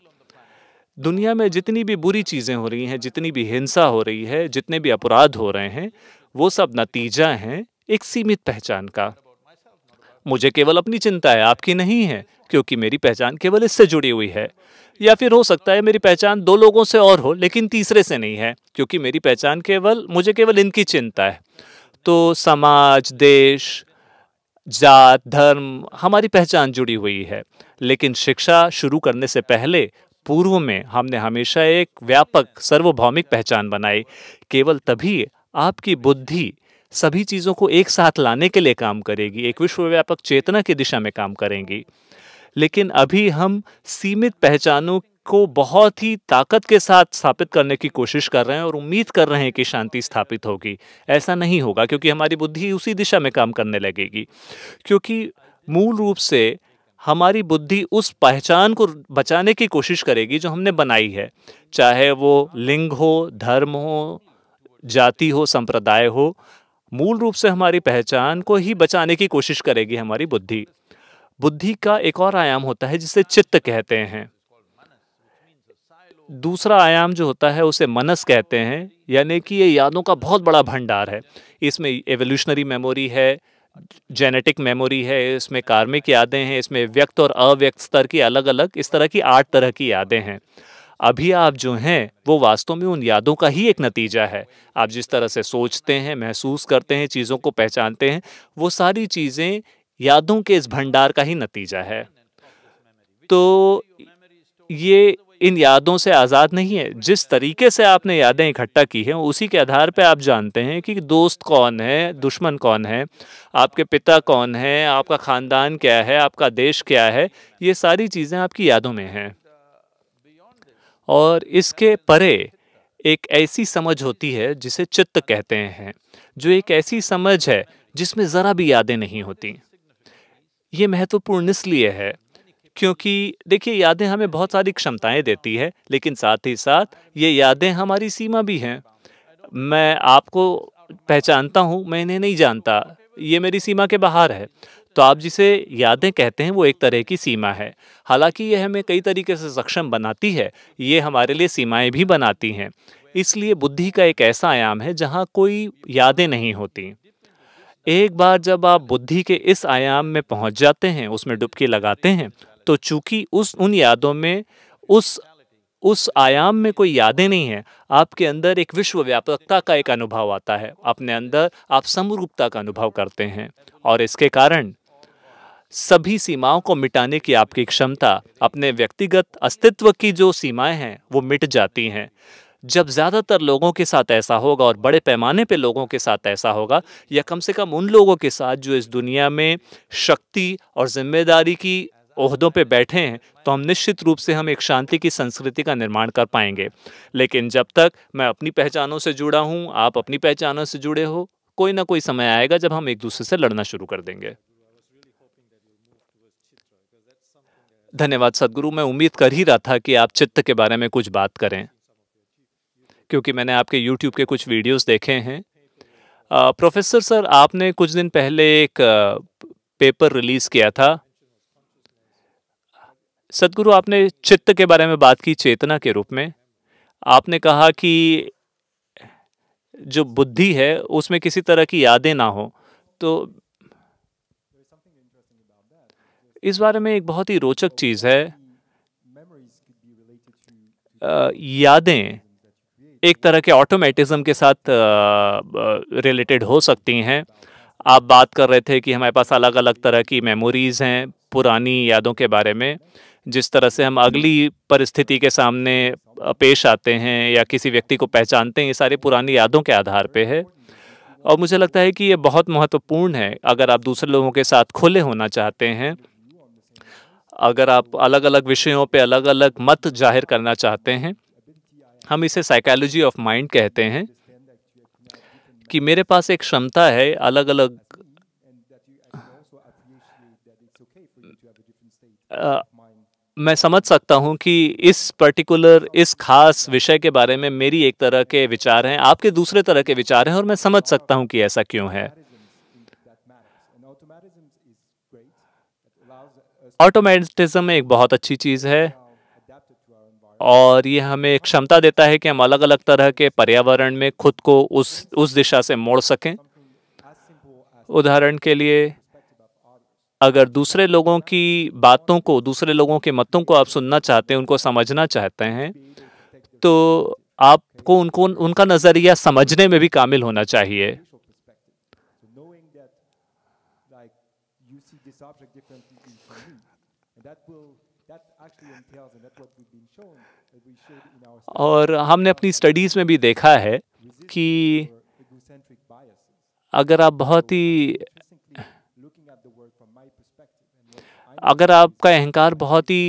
S1: दुनिया में जितनी भी बुरी चीज़ें हो रही हैं जितनी भी हिंसा हो रही है जितने भी अपराध हो रहे हैं वो सब नतीजा हैं एक सीमित पहचान का मुझे केवल अपनी चिंता है आपकी नहीं है क्योंकि मेरी पहचान केवल इससे जुड़ी हुई है या फिर हो सकता है मेरी पहचान दो लोगों से और हो लेकिन तीसरे से नहीं है क्योंकि मेरी पहचान केवल मुझे केवल इनकी चिंता है तो समाज देश जात धर्म हमारी पहचान जुड़ी हुई है लेकिन शिक्षा शुरू करने से पहले पूर्व में हमने हमेशा एक व्यापक सर्वभौमिक पहचान बनाई केवल तभी आपकी बुद्धि सभी चीज़ों को एक साथ लाने के लिए काम करेगी एक विश्वव्यापक चेतना की दिशा में काम करेंगी लेकिन अभी हम सीमित पहचानों को बहुत ही ताकत के साथ स्थापित करने की कोशिश कर रहे हैं और उम्मीद कर रहे हैं कि शांति स्थापित होगी ऐसा नहीं होगा क्योंकि हमारी बुद्धि उसी दिशा में काम करने लगेगी क्योंकि मूल रूप से हमारी बुद्धि उस पहचान को बचाने की कोशिश करेगी जो हमने बनाई है चाहे वो लिंग हो धर्म हो जाति हो संप्रदाय हो मूल रूप से हमारी पहचान को ही बचाने की कोशिश करेगी हमारी बुद्धि बुद्धि का एक और आयाम होता है जिसे चित्त कहते हैं दूसरा आयाम जो होता है उसे मनस कहते हैं यानी कि ये यादों का बहुत बड़ा भंडार है इसमें एवोल्यूशनरी मेमोरी है जेनेटिक मेमोरी है इसमें कार्मिक यादें हैं इसमें व्यक्त और अव्यक्त स्तर की अलग अलग इस तरह की आठ तरह की यादें हैं अभी आप जो हैं वो वास्तव में उन यादों का ही एक नतीजा है आप जिस तरह से सोचते हैं महसूस करते हैं चीज़ों को पहचानते हैं वो सारी चीज़ें यादों के इस भंडार का ही नतीजा है तो ये इन यादों से आज़ाद नहीं है जिस तरीके से आपने यादें इकट्ठा की हैं उसी के आधार पर आप जानते हैं कि दोस्त कौन है दुश्मन कौन है आपके पिता कौन है आपका ख़ानदान क्या है आपका देश क्या है ये सारी चीज़ें आपकी यादों में हैं और इसके परे एक ऐसी समझ होती है जिसे चित्त कहते हैं जो एक ऐसी समझ है जिसमें ज़रा भी यादें नहीं होती ये महत्वपूर्ण इसलिए है क्योंकि देखिए यादें हमें बहुत सारी क्षमताएं देती है लेकिन साथ ही साथ ये यादें हमारी सीमा भी हैं मैं आपको पहचानता हूँ मैं इन्हें नहीं जानता ये मेरी सीमा के बाहर है तो आप जिसे यादें कहते हैं वो एक तरह की सीमा है हालांकि ये हमें कई तरीके से सक्षम बनाती है ये हमारे लिए सीमाएं भी बनाती हैं इसलिए बुद्धि का एक ऐसा आयाम है जहाँ कोई यादें नहीं होती एक बार जब आप बुद्धि के इस आयाम में पहुँच जाते हैं उसमें डुबकी लगाते हैं तो चूंकि उस उन यादों में उस उस आयाम में कोई यादें नहीं हैं आपके अंदर एक विश्व व्यापकता का एक अनुभव आता है अपने अंदर आप समरूपता का अनुभव करते हैं और इसके कारण सभी सीमाओं को मिटाने की आपकी क्षमता अपने व्यक्तिगत अस्तित्व की जो सीमाएं हैं वो मिट जाती हैं जब ज़्यादातर लोगों के साथ ऐसा होगा और बड़े पैमाने पे लोगों के साथ ऐसा होगा या कम से कम उन लोगों के साथ जो इस दुनिया में शक्ति और जिम्मेदारी की ओहदों पे बैठे हैं तो हम निश्चित रूप से हम एक शांति की संस्कृति का निर्माण कर पाएंगे लेकिन जब तक मैं अपनी पहचानों से जुड़ा हूँ आप अपनी पहचानों से जुड़े हो कोई ना कोई समय आएगा जब हम एक दूसरे से लड़ना शुरू कर देंगे धन्यवाद सदगुरु मैं उम्मीद कर ही रहा था कि आप चित्त के बारे में कुछ बात करें क्योंकि मैंने आपके यूट्यूब के कुछ वीडियोस देखे हैं प्रोफेसर सर आपने कुछ दिन पहले एक पेपर रिलीज़ किया था सदगुरु आपने चित्त के बारे में बात की चेतना के रूप में आपने कहा कि जो बुद्धि है उसमें किसी तरह की यादें ना हो तो इस बारे में एक बहुत ही रोचक चीज़ है यादें एक तरह के ऑटोमेटिज्म के साथ रिलेटेड हो सकती हैं आप बात कर रहे थे कि हमारे पास अलग अलग तरह की मेमोरीज़ हैं पुरानी यादों के बारे में जिस तरह से हम अगली परिस्थिति के सामने पेश आते हैं या किसी व्यक्ति को पहचानते हैं ये सारी पुरानी यादों के आधार पे है और मुझे लगता है कि ये बहुत महत्वपूर्ण है अगर आप दूसरे लोगों के साथ खुले होना चाहते हैं अगर आप अलग अलग विषयों पे अलग अलग मत जाहिर करना चाहते हैं हम इसे साइकोलॉजी ऑफ माइंड कहते हैं कि मेरे पास एक क्षमता है अलग अलग मैं समझ सकता हूं कि इस पर्टिकुलर इस खास विषय के बारे में मेरी एक तरह के विचार हैं आपके दूसरे तरह के विचार हैं और मैं समझ सकता हूं कि ऐसा क्यों है ऑटोमेटिज्म एक बहुत अच्छी चीज़ है और ये हमें क्षमता देता है कि हम अलग अलग तरह के पर्यावरण में खुद को उस उस दिशा से मोड़ सकें उदाहरण के लिए अगर दूसरे लोगों की बातों को दूसरे लोगों के मतों को आप सुनना चाहते हैं उनको समझना चाहते हैं तो आपको उनको उनका नज़रिया समझने में भी कामिल होना चाहिए और हमने अपनी स्टडीज़ में भी देखा है कि अगर आप बहुत ही अगर आपका अहंकार बहुत ही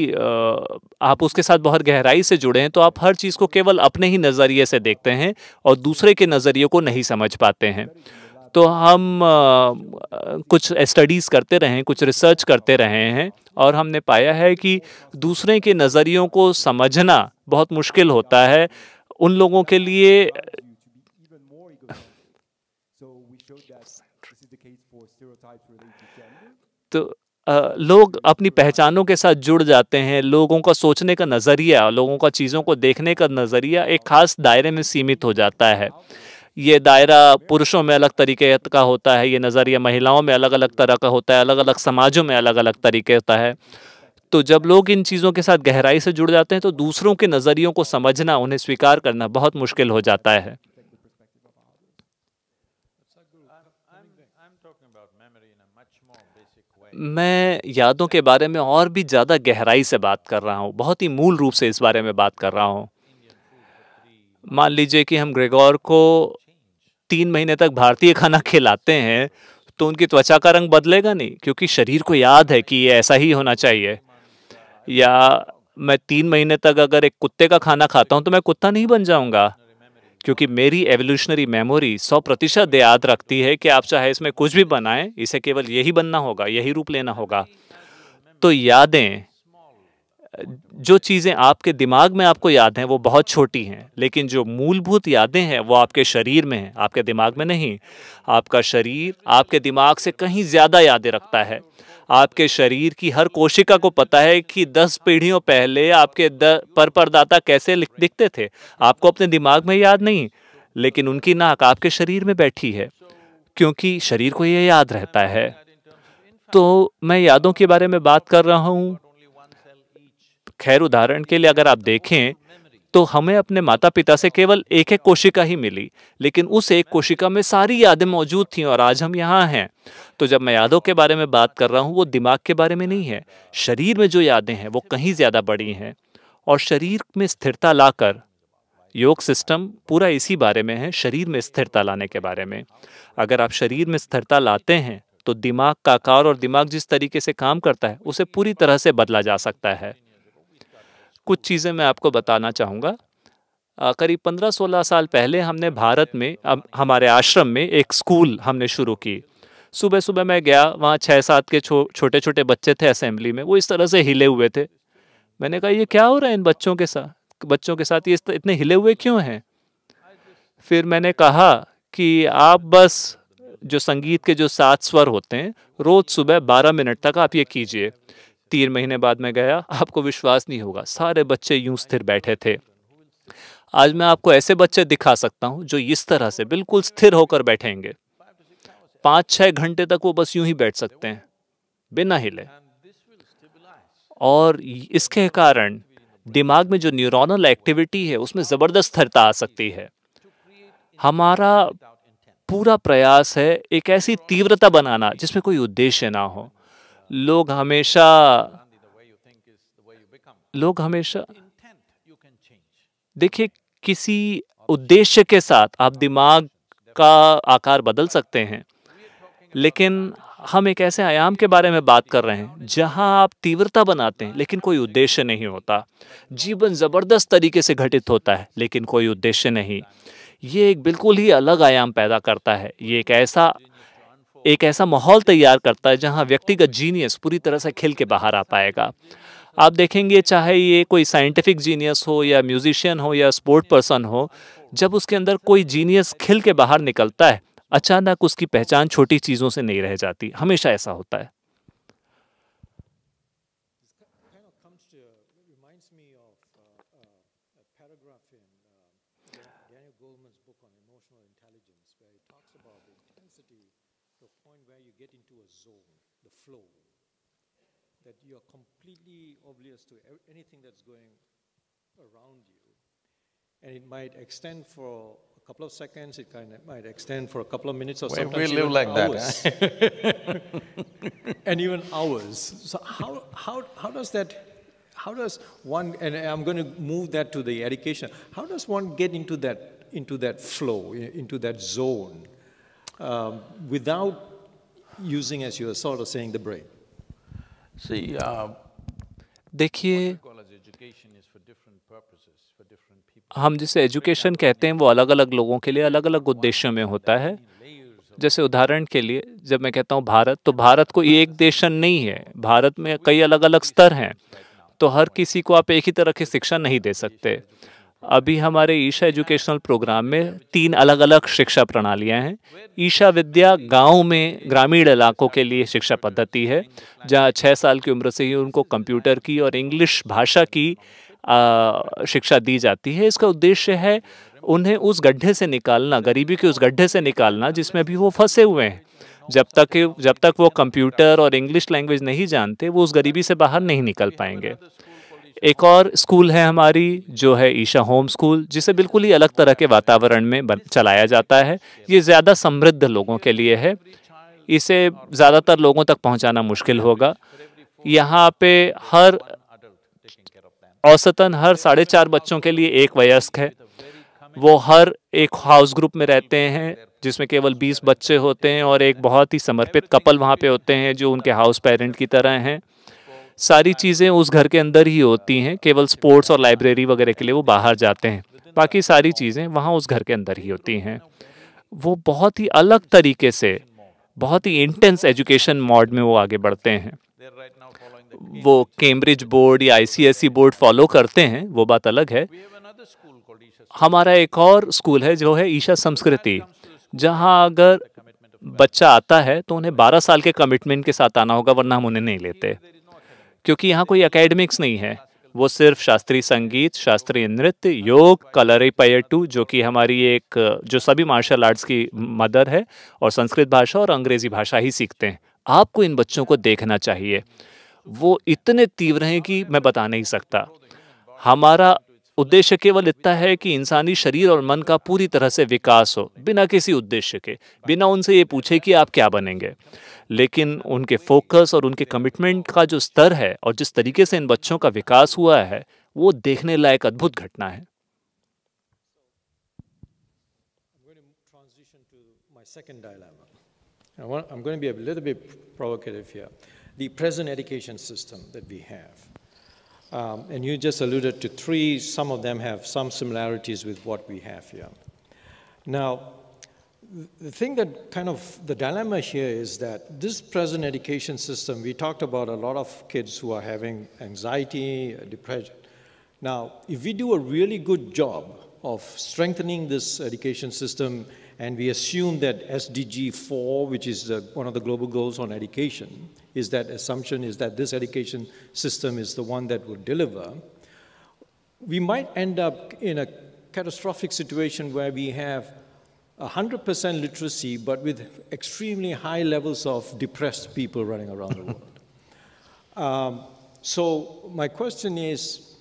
S1: आप उसके साथ बहुत गहराई से जुड़े हैं तो आप हर चीज़ को केवल अपने ही नज़रिए से देखते हैं और दूसरे के नज़रिए को नहीं समझ पाते हैं तो हम कुछ स्टडीज़ करते रहे कुछ रिसर्च करते रहे हैं और हमने पाया है कि दूसरे के नज़रियों को समझना बहुत मुश्किल होता है उन लोगों के लिए तो लोग अपनी पहचानों के साथ जुड़ जाते हैं लोगों का सोचने का नज़रिया लोगों का चीज़ों को देखने का नज़रिया एक ख़ास दायरे में सीमित हो जाता है ये दायरा पुरुषों में अलग तरीके का होता है ये नज़रिया महिलाओं में अलग अलग तरह का होता है अलग अलग समाजों में अलग अलग तरीके होता है तो जब लोग इन चीज़ों के साथ गहराई से जुड़ जाते हैं तो दूसरों के नज़रियों को समझना उन्हें स्वीकार करना बहुत मुश्किल हो जाता है मैं यादों के बारे में और भी ज़्यादा गहराई से बात कर रहा हूँ बहुत ही मूल रूप से इस बारे में बात कर रहा हूँ मान लीजिए कि हम ग्रेगोर को तीन महीने तक भारतीय खाना खिलाते हैं तो उनकी त्वचा का रंग बदलेगा नहीं क्योंकि शरीर को याद है कि ये ऐसा ही होना चाहिए या मैं तीन महीने तक अगर एक कुत्ते का खाना खाता हूँ तो मैं कुत्ता नहीं बन जाऊँगा क्योंकि मेरी एवोल्यूशनरी मेमोरी सौ प्रतिशत याद रखती है कि आप चाहे इसमें कुछ भी बनाएं इसे केवल यही बनना होगा यही रूप लेना होगा तो यादें जो चीज़ें आपके दिमाग में आपको याद हैं वो बहुत छोटी हैं लेकिन जो मूलभूत यादें हैं वो आपके शरीर में हैं आपके दिमाग में नहीं आपका शरीर आपके दिमाग से कहीं ज़्यादा यादें रखता है आपके शरीर की हर कोशिका को पता है कि दस पीढ़ियों पहले आपके पर परदाता कैसे दिखते थे आपको अपने दिमाग में याद नहीं लेकिन उनकी नाक आपके शरीर में बैठी है क्योंकि शरीर को यह याद रहता है तो मैं यादों के बारे में बात कर रहा हूँ खैर उदाहरण के लिए अगर आप देखें तो हमें अपने माता पिता से केवल एक एक कोशिका ही मिली लेकिन उस एक कोशिका में सारी यादें मौजूद थीं और आज हम यहाँ हैं तो जब मैं यादों के बारे में बात कर रहा हूँ वो दिमाग के बारे में नहीं है शरीर में जो यादें हैं वो कहीं ज़्यादा बड़ी हैं और शरीर में स्थिरता लाकर योग सिस्टम पूरा इसी बारे में है शरीर में स्थिरता लाने के बारे में अगर आप शरीर में स्थिरता लाते हैं तो दिमाग का आकार और दिमाग जिस तरीके से काम करता है उसे पूरी तरह से बदला जा सकता है कुछ चीज़ें मैं आपको बताना चाहूँगा करीब पंद्रह सोलह साल पहले हमने भारत में अब हमारे आश्रम में एक स्कूल हमने शुरू की सुबह सुबह मैं गया वहाँ छः सात के छो, छोटे छोटे बच्चे थे असेंबली में वो इस तरह से हिले हुए थे मैंने कहा ये क्या हो रहा है इन बच्चों के साथ बच्चों के साथ ये इतने हिले हुए क्यों हैं फिर मैंने कहा कि आप बस जो संगीत के जो सात स्वर होते हैं रोज़ सुबह बारह मिनट तक आप ये कीजिए तीन महीने बाद मैं गया आपको विश्वास नहीं होगा सारे बच्चे यूं स्थिर बैठे थे आज मैं आपको ऐसे बच्चे दिखा सकता हूं जो इस तरह से बिल्कुल स्थिर होकर बैठेंगे पाँच छः घंटे तक वो बस यूं ही बैठ सकते हैं बिना हिले और इसके कारण दिमाग में जो न्यूरोनल एक्टिविटी है उसमें ज़बरदस्त स्थिरता आ सकती है हमारा पूरा प्रयास है एक ऐसी तीव्रता बनाना जिसमें कोई उद्देश्य ना हो लोग हमेशा लोग हमेशा देखिए किसी उद्देश्य के साथ आप दिमाग का आकार बदल सकते हैं लेकिन हम एक ऐसे आयाम के बारे में बात कर रहे हैं जहां आप तीव्रता बनाते हैं लेकिन कोई उद्देश्य नहीं होता जीवन ज़बरदस्त तरीके से घटित होता है लेकिन कोई उद्देश्य नहीं ये एक बिल्कुल ही अलग आयाम पैदा करता है ये एक ऐसा एक ऐसा माहौल तैयार करता है जहाँ व्यक्तिगत जीनियस पूरी तरह से खिल के बाहर आ पाएगा आप देखेंगे चाहे ये कोई साइंटिफिक जीनियस हो या म्यूजिशियन हो या स्पोर्ट पर्सन हो जब उसके अंदर कोई जीनियस खिल के बाहर निकलता है अचानक उसकी पहचान छोटी चीज़ों से नहीं रह जाती हमेशा ऐसा होता है
S5: and it might extend for a couple of seconds, it kind of might extend for a couple of minutes or well, sometimes we live like hours. that, huh? [LAUGHS] and even hours. So how, how, how does that how does one and i'm going to move that to the education how does one get into that into that flow into that zone um, without using as you were sort of saying the brain
S1: see uh, देखिए हम जिसे education कहते हैं वो अलग अलग लोगों के लिए अलग अलग उद्देश्यों में होता है जैसे उदाहरण के लिए जब मैं कहता हूँ भारत तो भारत को एक देशन नहीं है भारत में कई अलग अलग स्तर हैं तो हर किसी को आप एक ही तरह की शिक्षा नहीं दे सकते अभी हमारे ईशा एजुकेशनल प्रोग्राम में तीन अलग अलग शिक्षा प्रणालियाँ हैं ईशा विद्या गाँव में ग्रामीण इलाकों के लिए शिक्षा पद्धति है जहाँ छः साल की उम्र से ही उनको कंप्यूटर की और इंग्लिश भाषा की शिक्षा दी जाती है इसका उद्देश्य है उन्हें उस गड्ढे से निकालना गरीबी के उस गड्ढे से निकालना जिसमें भी वो फंसे हुए हैं जब तक जब तक वो कंप्यूटर और इंग्लिश लैंग्वेज नहीं जानते वो उस गरीबी से बाहर नहीं निकल पाएंगे एक और स्कूल है हमारी जो है ईशा होम स्कूल जिसे बिल्कुल ही अलग तरह के वातावरण में चलाया जाता है ये ज़्यादा समृद्ध लोगों के लिए है इसे ज़्यादातर लोगों तक पहुँचाना मुश्किल होगा यहाँ पे हर औसतन हर साढ़े चार बच्चों के लिए एक वयस्क है वो हर एक हाउस ग्रुप में रहते हैं जिसमें केवल 20 बच्चे होते हैं और एक बहुत ही समर्पित कपल वहाँ पे होते हैं जो उनके हाउस पेरेंट की तरह हैं सारी चीज़ें उस घर के अंदर ही होती हैं केवल स्पोर्ट्स और लाइब्रेरी वगैरह के लिए वो बाहर जाते हैं बाकी सारी चीज़ें वहाँ उस घर के अंदर ही होती हैं वो बहुत ही अलग तरीके से बहुत ही इंटेंस एजुकेशन मॉड में वो आगे बढ़ते हैं वो कैम्ब्रिज बोर्ड या आईसीएसई बोर्ड फॉलो करते हैं वो बात अलग है हमारा एक और स्कूल है जो है ईशा संस्कृति जहाँ अगर बच्चा आता है तो उन्हें 12 साल के कमिटमेंट के साथ आना होगा वरना हम उन्हें नहीं लेते क्योंकि यहाँ कोई एकेडमिक्स नहीं है वो सिर्फ शास्त्रीय संगीत शास्त्रीय नृत्य योग कलरी पयटू जो कि हमारी एक जो सभी मार्शल आर्ट्स की मदर है और संस्कृत भाषा और अंग्रेजी भाषा ही सीखते हैं आपको इन बच्चों को देखना चाहिए वो इतने तीव्र हैं कि मैं बता नहीं सकता हमारा उद्देश्य केवल इतना है कि इंसानी शरीर और मन का पूरी तरह से विकास हो बिना किसी उद्देश्य के बिना उनसे ये पूछे कि आप क्या बनेंगे लेकिन उनके फोकस और उनके कमिटमेंट का जो स्तर है और जिस तरीके से इन बच्चों का विकास हुआ है वो देखने लायक अद्भुत घटना है
S5: I'm going to be a little bit provocative here. the present education system that we have. Um, and you just alluded to three. Some of them have some similarities with what we have here. Now, the thing that kind of the dilemma here is that this present education system, we talked about a lot of kids who are having anxiety, depression. Now, if we do a really good job of strengthening this education system and we assume that SDG 4, which is uh, one of the global goals on education, is that assumption is that this education system is the one that will deliver. We might end up in a catastrophic situation where we have 100% literacy, but with extremely high levels of depressed people running around the world. [LAUGHS] Um, so my question is,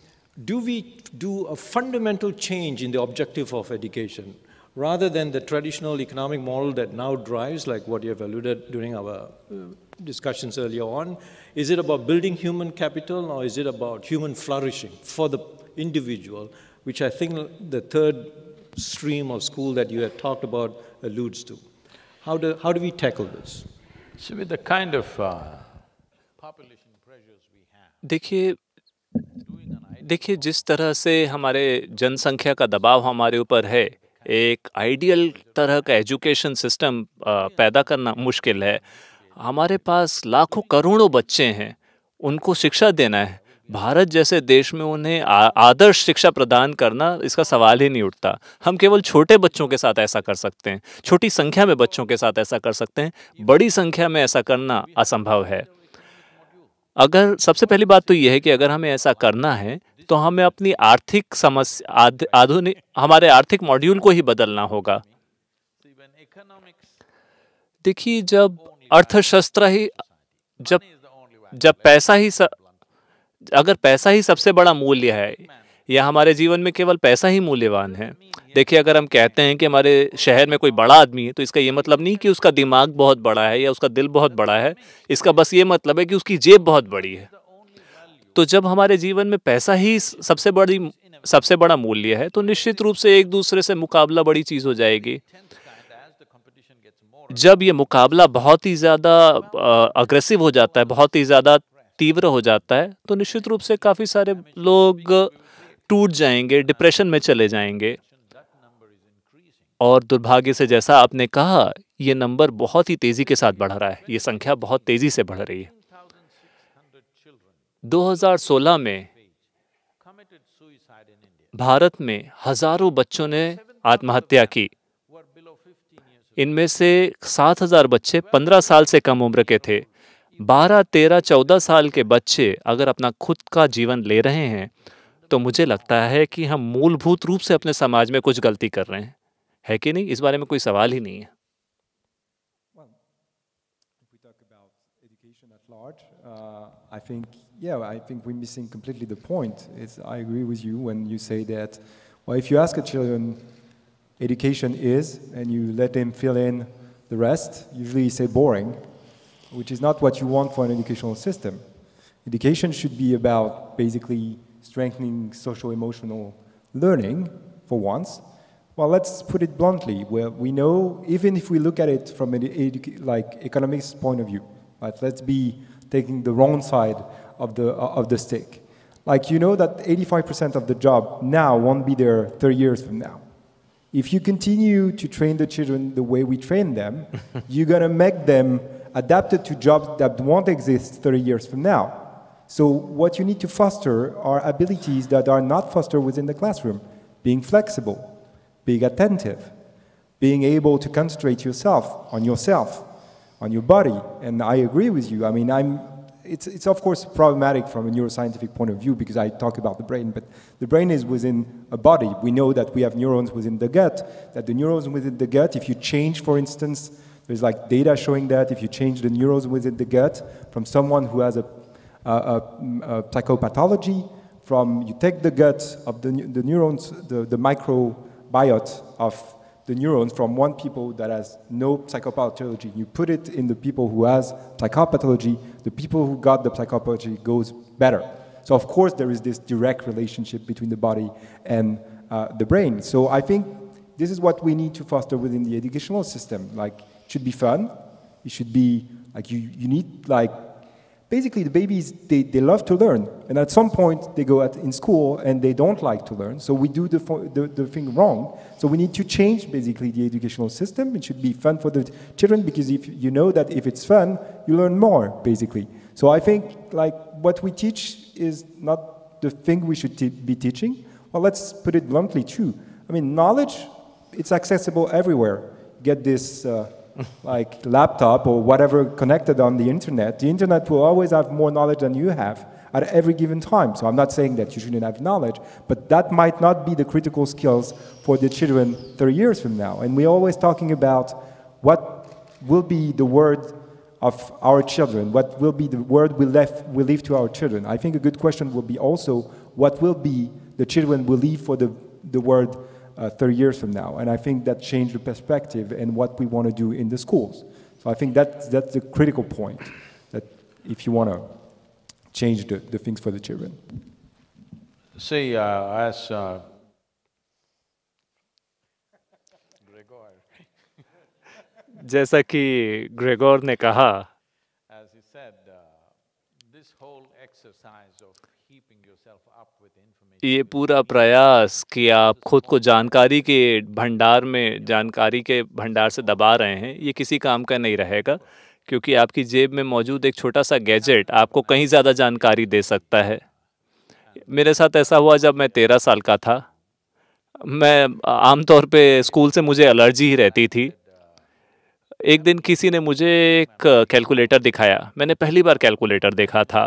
S5: do we do a fundamental change in the objective of education rather than the traditional economic model that now drives, like what you have alluded during our uh, discussions earlier on, is it about building human capital or is it about human flourishing for the individual, which I think the third stream of school that you have talked about alludes to.
S1: How do, how do we tackle this? So with the kind of uh,
S6: population pressures
S1: we have… देखिए देखिए जिस तरह से हमारे जनसंख्या का दबाव हमारे ऊपर है एक आइडियल तरह का एजुकेशन सिस्टम पैदा करना मुश्किल है हमारे पास लाखों करोड़ों बच्चे हैं उनको शिक्षा देना है भारत जैसे देश में उन्हें आदर्श शिक्षा प्रदान करना इसका सवाल ही नहीं उठता हम केवल छोटे बच्चों के साथ ऐसा कर सकते हैं छोटी संख्या में बच्चों के साथ ऐसा कर सकते हैं बड़ी संख्या में ऐसा करना असंभव है अगर सबसे पहली बात तो ये है कि अगर हमें ऐसा करना है तो हमें अपनी आर्थिक समस्या आधुनिक हमारे आर्थिक मॉड्यूल को ही बदलना होगा देखिए जब अर्थशास्त्र ही जब जब पैसा ही स, अगर पैसा ही सबसे बड़ा मूल्य है या हमारे जीवन में केवल पैसा ही मूल्यवान है देखिए अगर हम कहते हैं कि हमारे शहर में कोई बड़ा आदमी है तो इसका ये मतलब नहीं कि उसका दिमाग बहुत बड़ा है या उसका दिल बहुत बड़ा है इसका बस ये मतलब है कि उसकी जेब बहुत बड़ी है तो जब हमारे जीवन में पैसा ही सबसे बड़ी सबसे बड़ा मूल्य है तो निश्चित रूप से एक दूसरे से मुकाबला बड़ी चीज़ हो जाएगी जब ये मुकाबला बहुत ही ज़्यादा अग्रेसिव हो जाता है बहुत ही ज़्यादा तीव्र हो जाता है तो निश्चित रूप से काफ़ी सारे लोग टूट जाएंगे डिप्रेशन में चले जाएंगे और दुर्भाग्य से जैसा आपने कहा ये नंबर बहुत ही तेज़ी के साथ बढ़ रहा है ये संख्या बहुत तेज़ी से बढ़ रही है 2016 में भारत में हजारों बच्चों ने आत्महत्या की इनमें से 7000 बच्चे 15 साल से कम उम्र के थे 12, 13, 14 साल के बच्चे अगर अपना खुद का जीवन ले रहे हैं तो मुझे लगता है कि हम मूलभूत रूप से अपने समाज में कुछ गलती कर रहे हैं है कि नहीं इस बारे में कोई सवाल ही नहीं है
S7: I think, yeah, I think we're missing completely the point. It's, I agree with you when you say that, well, if you ask a children, education is, and you let them fill in the rest, usually you say boring, which is not what you want for an educational system. Education should be about basically strengthening social emotional learning for once. Well, let's put it bluntly, where we know, even if we look at it from an like economics point of view, right? Let's be taking the wrong side of the, uh, of the stick. Like, you know that 85% of the job now won't be there 30 years from now. If you continue to train the children the way we train them, [LAUGHS] you're gonna make them adapted to jobs that won't exist 30 years from now. So what you need to foster are abilities that are not fostered within the classroom. Being flexible, being attentive, being able to concentrate yourself on yourself, on your body. And I agree with you. I mean, I'm, it's, it's of course problematic from a neuroscientific point of view because I talk about the brain, but the brain is within a body. We know that we have neurons within the gut, that the neurons within the gut, if you change, for instance, there's like data showing that if you change the neurons within the gut from someone who has a uh, uh, uh, psychopathology from you take the gut of the, the neurons, the, the microbiota of the neurons from one people that has no psychopathology. You put it in the people who has psychopathology, the people who got the psychopathology goes better. So of course there is this direct relationship between the body and uh, the brain. So I think this is what we need to foster within the educational system. Like, it should be fun. It should be like you, you need like basically the babies, they, they love to learn. And at some point, they go at, in school and they don't like to learn. So we do the, the, the thing wrong. So we need to change basically the educational system. It should be fun for the children because if you know that if it's fun, you learn more basically. So I think like what we teach is not the thing we should be teaching. Well, let's put it bluntly too. I mean, knowledge, it's accessible everywhere. Get this. Uh, like laptop or whatever connected on the internet, the internet will always have more knowledge than you have at every given time. So I'm not saying that you shouldn't have knowledge, but that might not be the critical skills for the children 30 years from now. And we're always talking about what will be the word of our children, what will be the word we, left, we leave to our children. I think a good question will be also what will be the children will leave for the, the word uh, 30 years from now. And I think that changed the perspective and what we want to do in the schools. So I think that, that's the critical point that if you want to change the, the things for the children.
S6: See, uh, as uh,
S1: जैसा कि Gregor ने कहा ये पूरा प्रयास कि आप खुद को जानकारी के भंडार में जानकारी के भंडार से दबा रहे हैं ये किसी काम का नहीं रहेगा क्योंकि आपकी जेब में मौजूद एक छोटा सा गैजेट आपको कहीं ज़्यादा जानकारी दे सकता है मेरे साथ ऐसा हुआ जब मैं तेरह साल का था मैं आमतौर पे स्कूल से मुझे एलर्जी ही रहती थी एक दिन किसी ने मुझे एक कैलकुलेटर दिखाया मैंने पहली बार कैलकुलेटर देखा था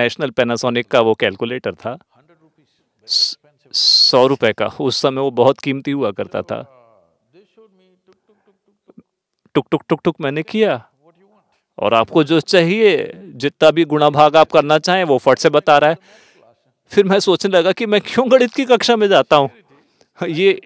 S1: नेशनल पेनासोनिक का वो कैलकुलेटर था सौ रुपए का उस समय वो बहुत कीमती हुआ करता था टुक टुक टुक टुक मैंने किया और आपको जो चाहिए जितना भी गुणा भाग आप करना चाहें वो फट से बता रहा है फिर मैं सोचने लगा कि मैं क्यों गणित की कक्षा में जाता हूँ ये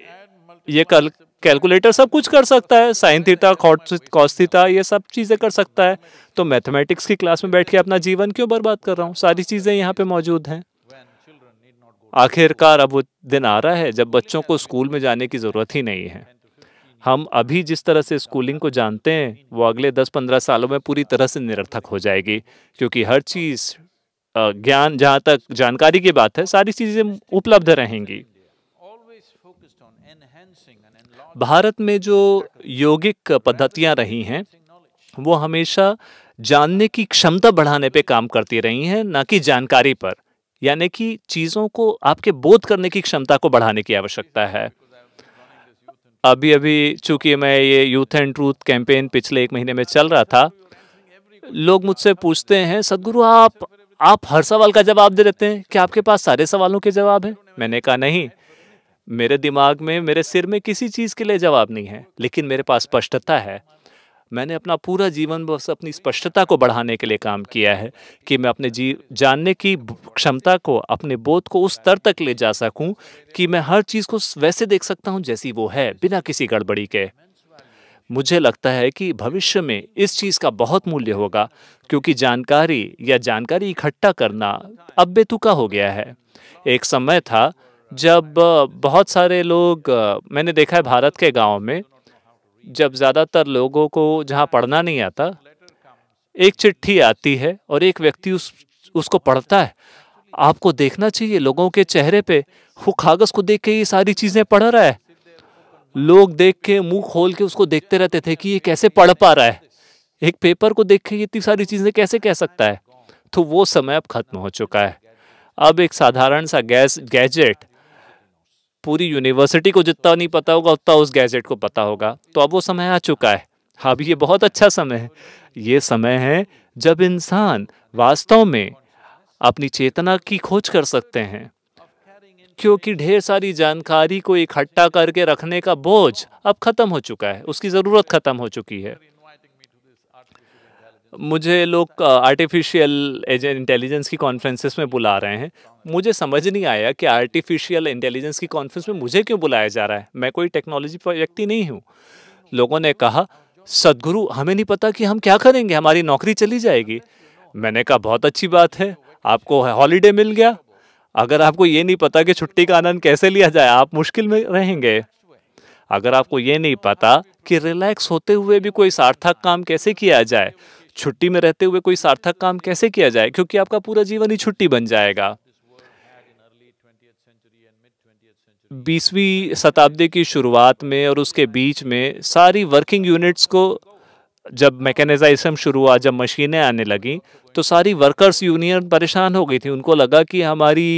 S1: ये कल कैलकुलेटर सब कुछ कर सकता है साइन थीटा कॉस थीटा ये सब चीज़ें कर सकता है तो मैथमेटिक्स की क्लास में बैठ के अपना जीवन क्यों बर्बाद कर रहा हूँ सारी चीज़ें यहाँ पे मौजूद हैं आखिरकार अब वो दिन आ रहा है जब बच्चों को स्कूल में जाने की ज़रूरत ही नहीं है हम अभी जिस तरह से स्कूलिंग को जानते हैं वो अगले 10-15 सालों में पूरी तरह से निरर्थक हो जाएगी क्योंकि हर चीज़ ज्ञान जहाँ तक जानकारी की बात है सारी चीज़ें उपलब्ध रहेंगी भारत में जो यौगिक पद्धतियाँ रही हैं वो हमेशा जानने की क्षमता बढ़ाने पे काम करती रही हैं ना कि जानकारी पर यानी कि चीज़ों को आपके बोध करने की क्षमता को बढ़ाने की आवश्यकता है अभी अभी चूंकि मैं ये यूथ एंड ट्रूथ कैंपेन पिछले एक महीने में चल रहा था लोग मुझसे पूछते हैं सदगुरु आप आप हर सवाल का जवाब दे देते हैं क्या आपके पास सारे सवालों के जवाब हैं मैंने कहा नहीं मेरे दिमाग में मेरे सिर में किसी चीज़ के लिए जवाब नहीं है लेकिन मेरे पास स्पष्टता है मैंने अपना पूरा जीवन बस अपनी स्पष्टता को बढ़ाने के लिए काम किया है कि मैं अपने जी जानने की क्षमता को अपने बोध को उस स्तर तक ले जा सकूं कि मैं हर चीज़ को वैसे देख सकता हूं जैसी वो है बिना किसी गड़बड़ी के मुझे लगता है कि भविष्य में इस चीज़ का बहुत मूल्य होगा क्योंकि जानकारी या जानकारी इकट्ठा करना अब बेतुका हो गया है एक समय था जब बहुत सारे लोग मैंने देखा है भारत के गाँव में जब ज़्यादातर लोगों को जहाँ पढ़ना नहीं आता एक चिट्ठी आती है और एक व्यक्ति उस उसको पढ़ता है आपको देखना चाहिए लोगों के चेहरे पे वो कागज़ को देख के ये सारी चीज़ें पढ़ रहा है लोग देख के मुंह खोल के उसको देखते रहते थे कि ये कैसे पढ़ पा रहा है एक पेपर को देख के इतनी सारी चीज़ें कैसे कह सकता है तो वो समय अब खत्म हो चुका है अब एक साधारण सा गैस गैजेट पूरी यूनिवर्सिटी को जितना नहीं पता होगा उतना उस गैजेट को पता होगा तो अब वो समय आ चुका है हाँ, अभी ये बहुत अच्छा समय है ये समय है जब इंसान वास्तव में अपनी चेतना की खोज कर सकते हैं क्योंकि ढेर सारी जानकारी को इकट्ठा करके रखने का बोझ अब खत्म हो चुका है उसकी ज़रूरत खत्म हो चुकी है मुझे लोग आर्टिफिशियल इंटेलिजेंस की कॉन्फ्रेंसेस में बुला रहे हैं मुझे समझ नहीं आया कि आर्टिफिशियल इंटेलिजेंस की कॉन्फ्रेंस में मुझे क्यों बुलाया जा रहा है मैं कोई टेक्नोलॉजी व्यक्ति नहीं हूँ लोगों ने कहा सदगुरु हमें नहीं पता कि हम क्या करेंगे हमारी नौकरी चली जाएगी मैंने कहा बहुत अच्छी बात है आपको हॉलीडे मिल गया अगर आपको ये नहीं पता कि छुट्टी का आनंद कैसे लिया जाए आप मुश्किल में रहेंगे अगर आपको ये नहीं पता कि रिलैक्स होते हुए भी कोई सार्थक काम कैसे किया जाए छुट्टी में रहते हुए कोई सार्थक काम कैसे किया जाए क्योंकि आपका पूरा जीवन ही छुट्टी बन जाएगा बीसवीं शताब्दी की शुरुआत में और उसके बीच में सारी वर्किंग यूनिट्स को जब मैकेनाइजेशन शुरू हुआ जब मशीनें आने लगीं तो सारी वर्कर्स यूनियन परेशान हो गई थी उनको लगा कि हमारी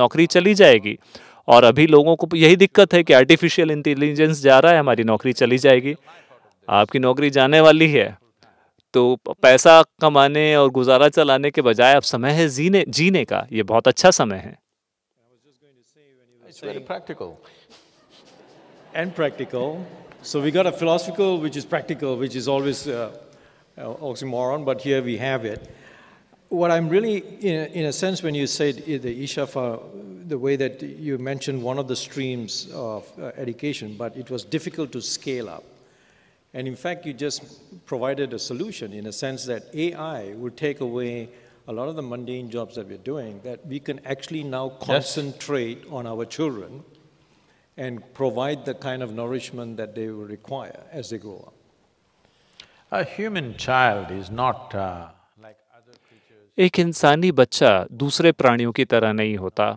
S1: नौकरी चली जाएगी और अभी लोगों को यही दिक्कत है कि आर्टिफिशियल इंटेलिजेंस जा रहा है हमारी नौकरी चली जाएगी आपकी नौकरी जाने वाली है तो पैसा कमाने और गुजारा चलाने के बजाय अब समय है जीने जीने का ये बहुत अच्छा समय है
S5: and practical. So we got a philosophical which is practical, which is always uh, uh, oxymoron, but here we have it. What I'm really, in a, in a sense, when you said eh, the Ishafa, the way that you mentioned one of the streams of uh, education, but it was difficult to scale up. And in fact, you just provided a solution in a sense that AI would take away a lot of the mundane jobs that we're doing, that we can actually now concentrate yes. on our children and provide the kind of nourishment that they will require as they grow up.
S6: A human
S1: child is not uh, like other creatures. एक इंसानी बच्चा दूसरे प्राणियों की तरह नहीं होता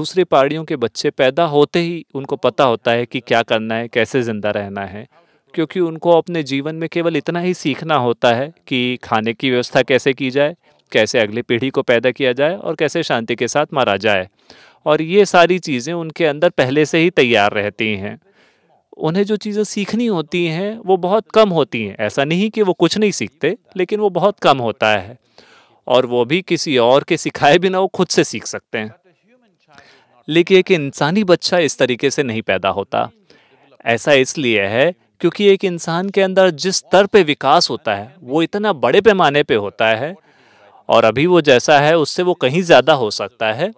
S1: दूसरे प्राणियों के बच्चे पैदा होते ही उनको पता होता है कि क्या करना है कैसे जिंदा रहना है क्योंकि उनको अपने जीवन में केवल इतना ही सीखना होता है कि खाने की व्यवस्था कैसे की जाए कैसे अगली पीढ़ी को पैदा किया जाए और कैसे शांति के साथ मारा जाए और ये सारी चीज़ें उनके अंदर पहले से ही तैयार रहती हैं उन्हें जो चीज़ें सीखनी होती हैं वो बहुत कम होती हैं ऐसा नहीं कि वो कुछ नहीं सीखते लेकिन वो बहुत कम होता है और वो भी किसी और के सिखाए बिना वो खुद से सीख सकते हैं लेकिन एक इंसानी बच्चा इस तरीके से नहीं पैदा होता ऐसा इसलिए है क्योंकि एक इंसान के अंदर जिस स्तर पे विकास होता है वो इतना बड़े पैमाने पे होता है और अभी वो जैसा है उससे वो कहीं ज़्यादा हो सकता है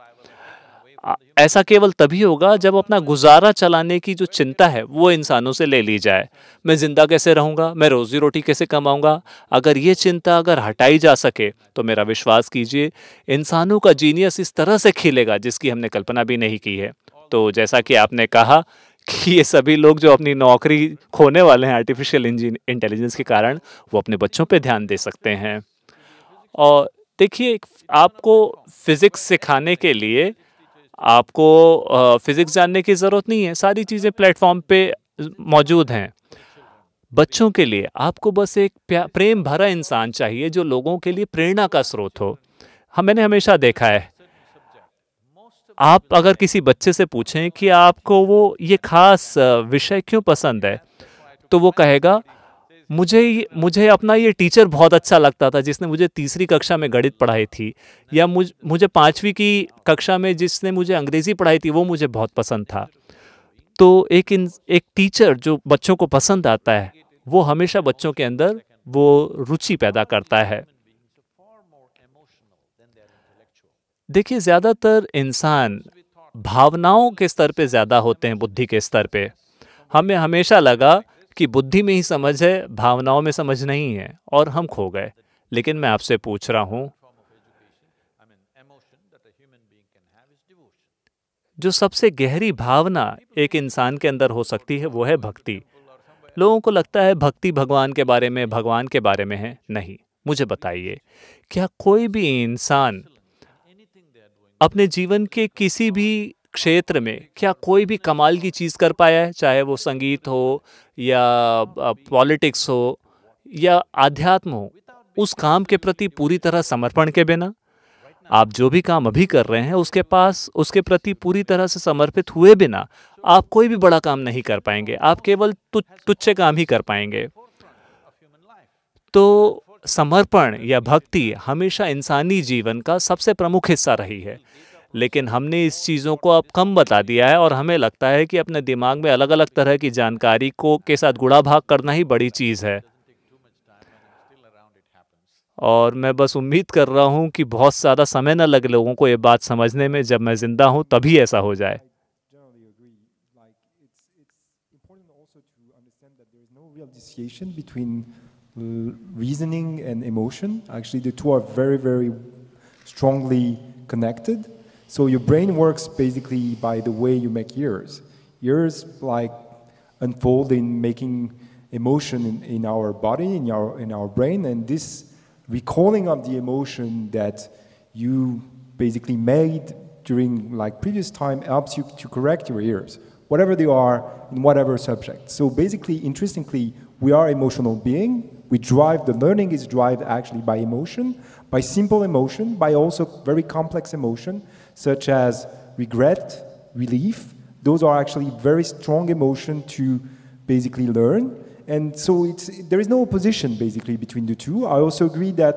S1: ऐसा केवल तभी होगा जब अपना गुजारा चलाने की जो चिंता है वो इंसानों से ले ली जाए मैं ज़िंदा कैसे रहूँगा मैं रोज़ी रोटी कैसे कमाऊँगा अगर ये चिंता अगर हटाई जा सके तो मेरा विश्वास कीजिए इंसानों का जीनियस इस तरह से खिलेगा जिसकी हमने कल्पना भी नहीं की है तो जैसा कि आपने कहा कि ये सभी लोग जो अपनी नौकरी खोने वाले हैं आर्टिफिशियल इंटेलिजेंस के कारण वो अपने बच्चों पे ध्यान दे सकते हैं और देखिए आपको फिज़िक्स सिखाने के लिए आपको फिज़िक्स जानने की ज़रूरत नहीं है सारी चीज़ें प्लेटफॉर्म पे मौजूद हैं बच्चों के लिए आपको बस एक प्रेम भरा इंसान चाहिए जो लोगों के लिए प्रेरणा का स्रोत हो हम मैंने हमेशा देखा है आप अगर किसी बच्चे से पूछें कि आपको वो ये खास विषय क्यों पसंद है तो वो कहेगा मुझे मुझे अपना ये टीचर बहुत अच्छा लगता था जिसने मुझे तीसरी कक्षा में गणित पढ़ाई थी या मुझ मुझे पाँचवीं की कक्षा में जिसने मुझे अंग्रेज़ी पढ़ाई थी वो मुझे बहुत पसंद था तो एक इन एक टीचर जो बच्चों को पसंद आता है वो हमेशा बच्चों के अंदर वो रुचि पैदा करता है देखिए ज़्यादातर इंसान भावनाओं के स्तर पे ज़्यादा होते हैं बुद्धि के स्तर पे हमें हमेशा लगा कि बुद्धि में ही समझ है भावनाओं में समझ नहीं है और हम खो गए लेकिन मैं आपसे पूछ रहा हूँ जो सबसे गहरी भावना एक इंसान के अंदर हो सकती है वो है भक्ति लोगों को लगता है भक्ति भगवान के बारे में भगवान के बारे में है नहीं मुझे बताइए क्या कोई भी इंसान अपने जीवन के किसी भी क्षेत्र में क्या कोई भी कमाल की चीज़ कर पाया है चाहे वो संगीत हो या पॉलिटिक्स हो या आध्यात्म हो उस काम के प्रति पूरी तरह समर्पण के बिना आप जो भी काम अभी कर रहे हैं उसके पास उसके प्रति पूरी तरह से समर्पित हुए बिना आप कोई भी बड़ा काम नहीं कर पाएंगे आप केवल तुच्छे काम ही कर पाएंगे तो समर्पण या भक्ति हमेशा इंसानी जीवन का सबसे प्रमुख हिस्सा रही है लेकिन हमने इस चीज़ों को अब कम बता दिया है और हमें लगता है कि अपने दिमाग में अलग अलग तरह की जानकारी को के साथ गुड़ा भाग करना ही बड़ी चीज़ है और मैं बस उम्मीद कर रहा हूँ कि बहुत ज़्यादा समय न लगे लोगों को ये बात समझने में जब मैं ज़िंदा हूँ तभी ऐसा हो जाए
S7: between reasoning and emotion. Actually, the two are very, very strongly connected. So your brain works basically by the way you make ears. Ears like unfold in making emotion in, in our body, in our in our brain, and this recalling of the emotion that you basically made during like previous time helps you to correct your ears, whatever they are in whatever subject. So basically, interestingly, we are emotional being. We drive, the learning is driven actually by emotion, by simple emotion, by also very complex emotion, such as regret, relief. Those are actually very strong emotion to basically learn. And so there is no opposition basically between the two. I also agree that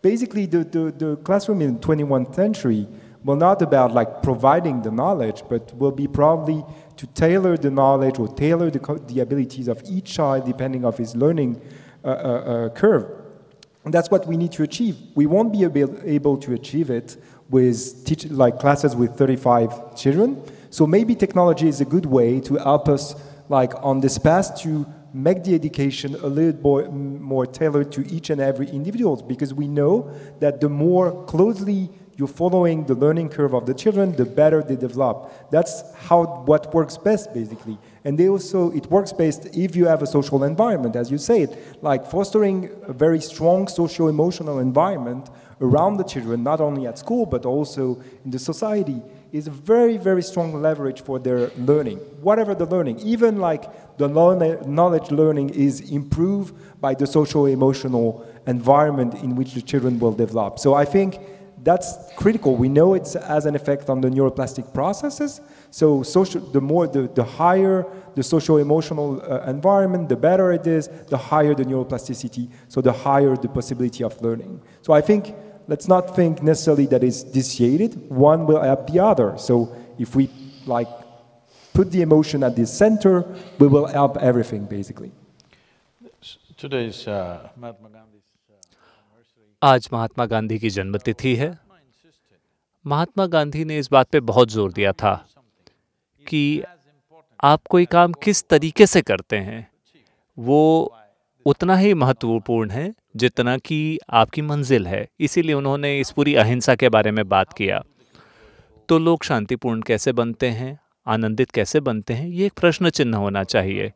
S7: basically the, the, the classroom in the century will not about like providing the knowledge, but will be probably to tailor the knowledge or tailor the, the abilities of each child depending of his learning uh, uh, uh, curve. And that's what we need to achieve. We won't be able, able to achieve it with teach, like classes with 35 children. So maybe technology is a good way to help us like on this path to make the education a little more, more tailored to each and every individual because we know that the more closely you're following the learning curve of the children, the better they develop. That's how what works best, basically. And they also it works best if you have a social environment, as you said, like fostering a very strong social emotional environment around the children, not only at school but also in the society, is a very very strong leverage for their learning. Whatever the learning, even like the knowledge learning is improved by the social emotional environment in which the children will develop. So I think that's critical. We know it has an effect on the neuroplastic processes. So social, the more, the, the higher the social emotional uh, environment, the better it is. The higher the neuroplasticity, so the higher the possibility of learning. So I think let's not think necessarily that it's dissociated. One will help the other. So if we like put the emotion at the center, we will help everything basically.
S1: Today's uh, Mahatma Gandhi. आज महात्मा गांधी की जन्मतिथि है महात्मा गांधी ने इस बात पे बहुत जोर दिया था कि आप कोई काम किस तरीके से करते हैं वो उतना ही महत्वपूर्ण है जितना कि आपकी मंजिल है इसीलिए उन्होंने इस पूरी अहिंसा के बारे में बात किया तो लोग शांतिपूर्ण कैसे बनते हैं आनंदित कैसे बनते हैं ये एक प्रश्न चिन्ह होना चाहिए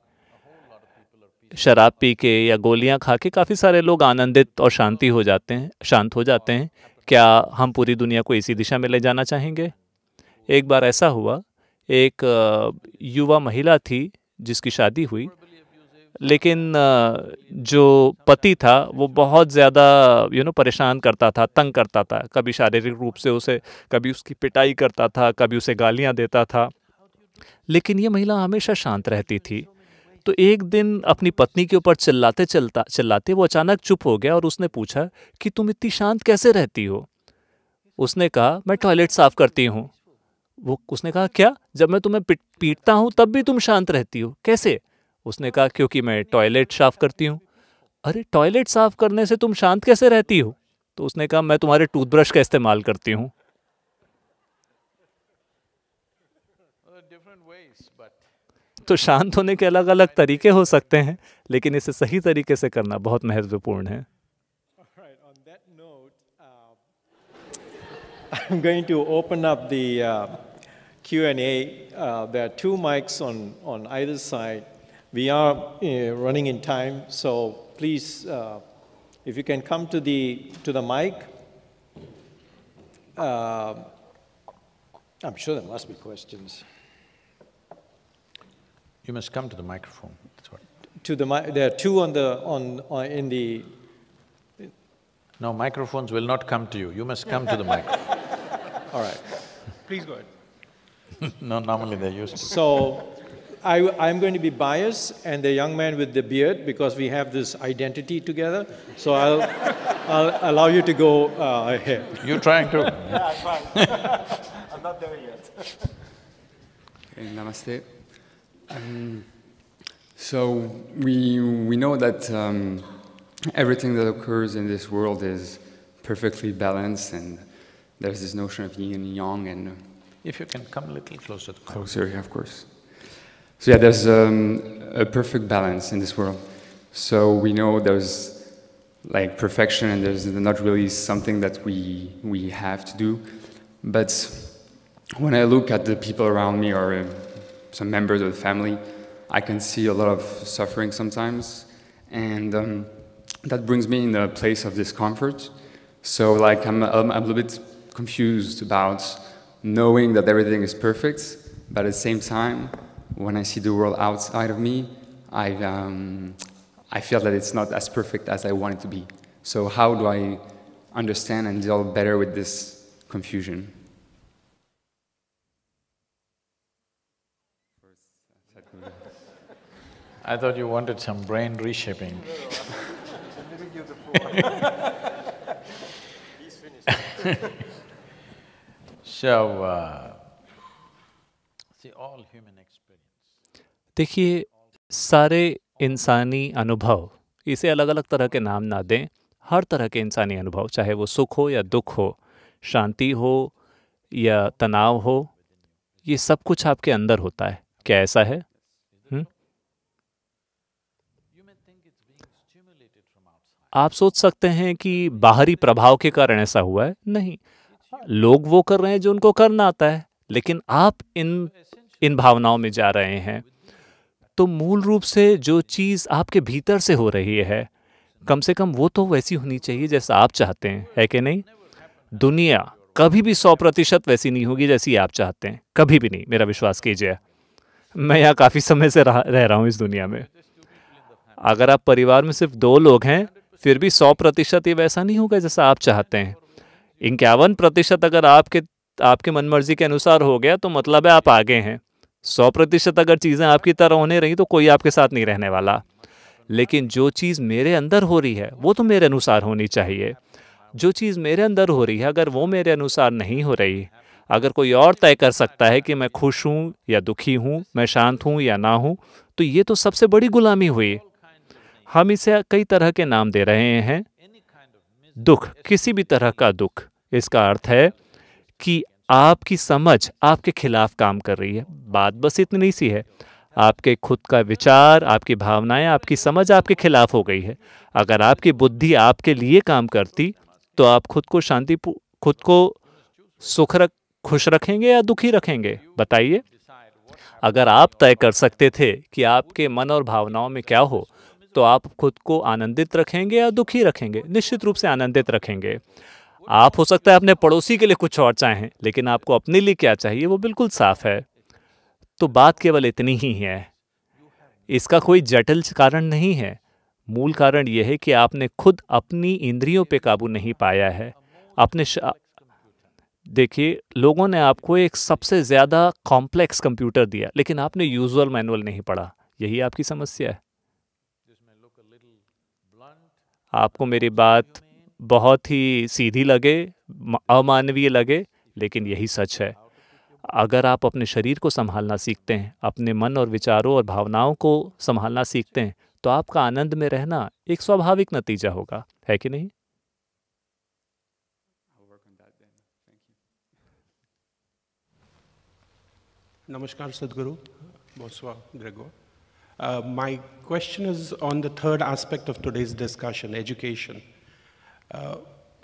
S1: शराब पी के या गोलियां खा के काफ़ी सारे लोग आनंदित और शांति हो जाते हैं शांत हो जाते हैं क्या हम पूरी दुनिया को इसी दिशा में ले जाना चाहेंगे एक बार ऐसा हुआ एक युवा महिला थी जिसकी शादी हुई लेकिन जो पति था वो बहुत ज़्यादा यू नो परेशान करता था तंग करता था कभी शारीरिक रूप से उसे कभी उसकी पिटाई करता था कभी उसे गालियाँ देता था लेकिन ये महिला हमेशा शांत रहती थी तो एक दिन अपनी पत्नी के ऊपर चिल्लाते चलता चिल्लाते वो अचानक चुप हो गया और उसने पूछा कि तुम इतनी शांत कैसे रहती हो उसने कहा मैं टॉयलेट साफ़ करती हूँ वो उसने कहा क्या जब मैं तुम्हें पीटता हूँ तब भी तुम शांत रहती हो कैसे उसने कहा क्योंकि मैं टॉयलेट साफ़ करती हूँ अरे टॉयलेट साफ़ करने से तुम शांत कैसे रहती हो तो उसने कहा मैं तुम्हारे टूथब्रश का इस्तेमाल करती हूँ तो शांत होने के अलग अलग तरीके हो सकते हैं लेकिन इसे सही तरीके से करना बहुत महत्वपूर्ण है
S5: I'm going to open up the uh, Q&A. Uh, there are two mics on, on either side. We are uh, running in time, so please, uh, if you can come to the, to the mic. Uh, I'm sure there must be questions. You must come to the microphone, that's what. To the mi there are two on the… on… in the… No, microphones will not come to you, you must come to the microphone. [LAUGHS] All right.
S8: Please go ahead.
S5: [LAUGHS] No, normally they're used to. So, I, I'm going to be biased and the young man with the beard because we have this identity together, so I'll, [LAUGHS] I'll allow you to go uh, ahead. You're trying
S9: to. yeah, I'm fine. I'm not there yet. namaste. Um, so we, we know that um, everything that occurs in this world is perfectly balanced, and there's this notion of yin and yang. And if you can come a little closer, closer, yeah, of course. So yeah, there's um, a perfect balance in this world. So we know there's like perfection, and there's not really something that we we have to do. But when I look at the people around me, or some members of the family, I can see a lot of suffering sometimes, and um, that brings me in a place of discomfort. So like I'm, I'm, a little bit confused about knowing that everything is perfect, but at the same time, when I see the world outside of me, I, um, I feel that it's not as perfect as I want it to be. So how do I understand and deal better with this confusion?
S6: I thought you wanted some brain reshaping
S1: so, uh,
S6: see, all human experience.
S1: देखिए सारे इंसानी अनुभव इसे अलग अलग तरह के नाम ना दें हर तरह के इंसानी अनुभव चाहे वो सुख हो या दुख हो शांति हो या तनाव हो ये सब कुछ आपके अंदर होता है क्या ऐसा है आप सोच सकते हैं कि बाहरी प्रभाव के कारण ऐसा हुआ है नहीं लोग वो कर रहे हैं जो उनको करना आता है लेकिन आप इन इन भावनाओं में जा रहे हैं तो मूल रूप से जो चीज़ आपके भीतर से हो रही है कम से कम वो तो वैसी होनी चाहिए जैसा आप चाहते हैं है कि नहीं दुनिया कभी भी सौ प्रतिशत वैसी नहीं होगी जैसी आप चाहते हैं कभी भी नहीं मेरा विश्वास कीजिए मैं यहाँ काफ़ी समय से रह रहा हूँ इस दुनिया में अगर आप परिवार में सिर्फ दो लोग हैं फिर भी सौ प्रतिशत ये वैसा नहीं होगा जैसा आप चाहते हैं इक्यावन प्रतिशत अगर आपके आपके मनमर्जी के अनुसार हो गया तो मतलब है आप आगे हैं सौ प्रतिशत अगर चीज़ें आपकी तरह होने रही तो कोई आपके साथ नहीं रहने वाला लेकिन जो चीज़ मेरे अंदर हो रही है वो तो मेरे अनुसार होनी चाहिए जो चीज़ मेरे अंदर हो रही है अगर वो मेरे अनुसार नहीं हो रही अगर कोई और तय कर सकता है कि मैं खुश हूँ या दुखी हूँ मैं शांत हूँ या ना हूँ तो ये तो सबसे बड़ी गुलामी हुई हम इसे कई तरह के नाम दे रहे हैं दुख किसी भी तरह का दुख इसका अर्थ है कि आपकी समझ आपके खिलाफ काम कर रही है बात बस इतनी सी है आपके खुद का विचार आपकी भावनाएं आपकी समझ आपके खिलाफ हो गई है अगर आपकी बुद्धि आपके लिए काम करती तो आप खुद को शांति खुद को सुख रख खुश रखेंगे या दुखी रखेंगे बताइए अगर आप तय कर सकते थे कि आपके मन और भावनाओं में क्या हो तो आप खुद को आनंदित रखेंगे या दुखी रखेंगे निश्चित रूप से आनंदित रखेंगे आप हो सकता है अपने पड़ोसी के लिए कुछ और चाहें लेकिन आपको अपने लिए क्या चाहिए वो बिल्कुल साफ है तो बात केवल इतनी ही है इसका कोई जटिल कारण नहीं है मूल कारण यह है कि आपने खुद अपनी इंद्रियों पर काबू नहीं पाया है अपने देखिए लोगों ने आपको एक सबसे ज़्यादा कॉम्प्लेक्स कंप्यूटर दिया लेकिन आपने यूजुअल मैनुअल नहीं पढ़ा यही आपकी समस्या है आपको मेरी बात बहुत ही सीधी लगे अमानवीय लगे लेकिन यही सच है अगर आप अपने शरीर को संभालना सीखते हैं अपने मन और विचारों और भावनाओं को संभालना सीखते हैं तो आपका आनंद में रहना एक स्वाभाविक नतीजा होगा है कि नहीं
S8: नमस्कार सदगुरु बहुत स्वागत Uh, my question is on the third aspect of today's discussion, education. Uh,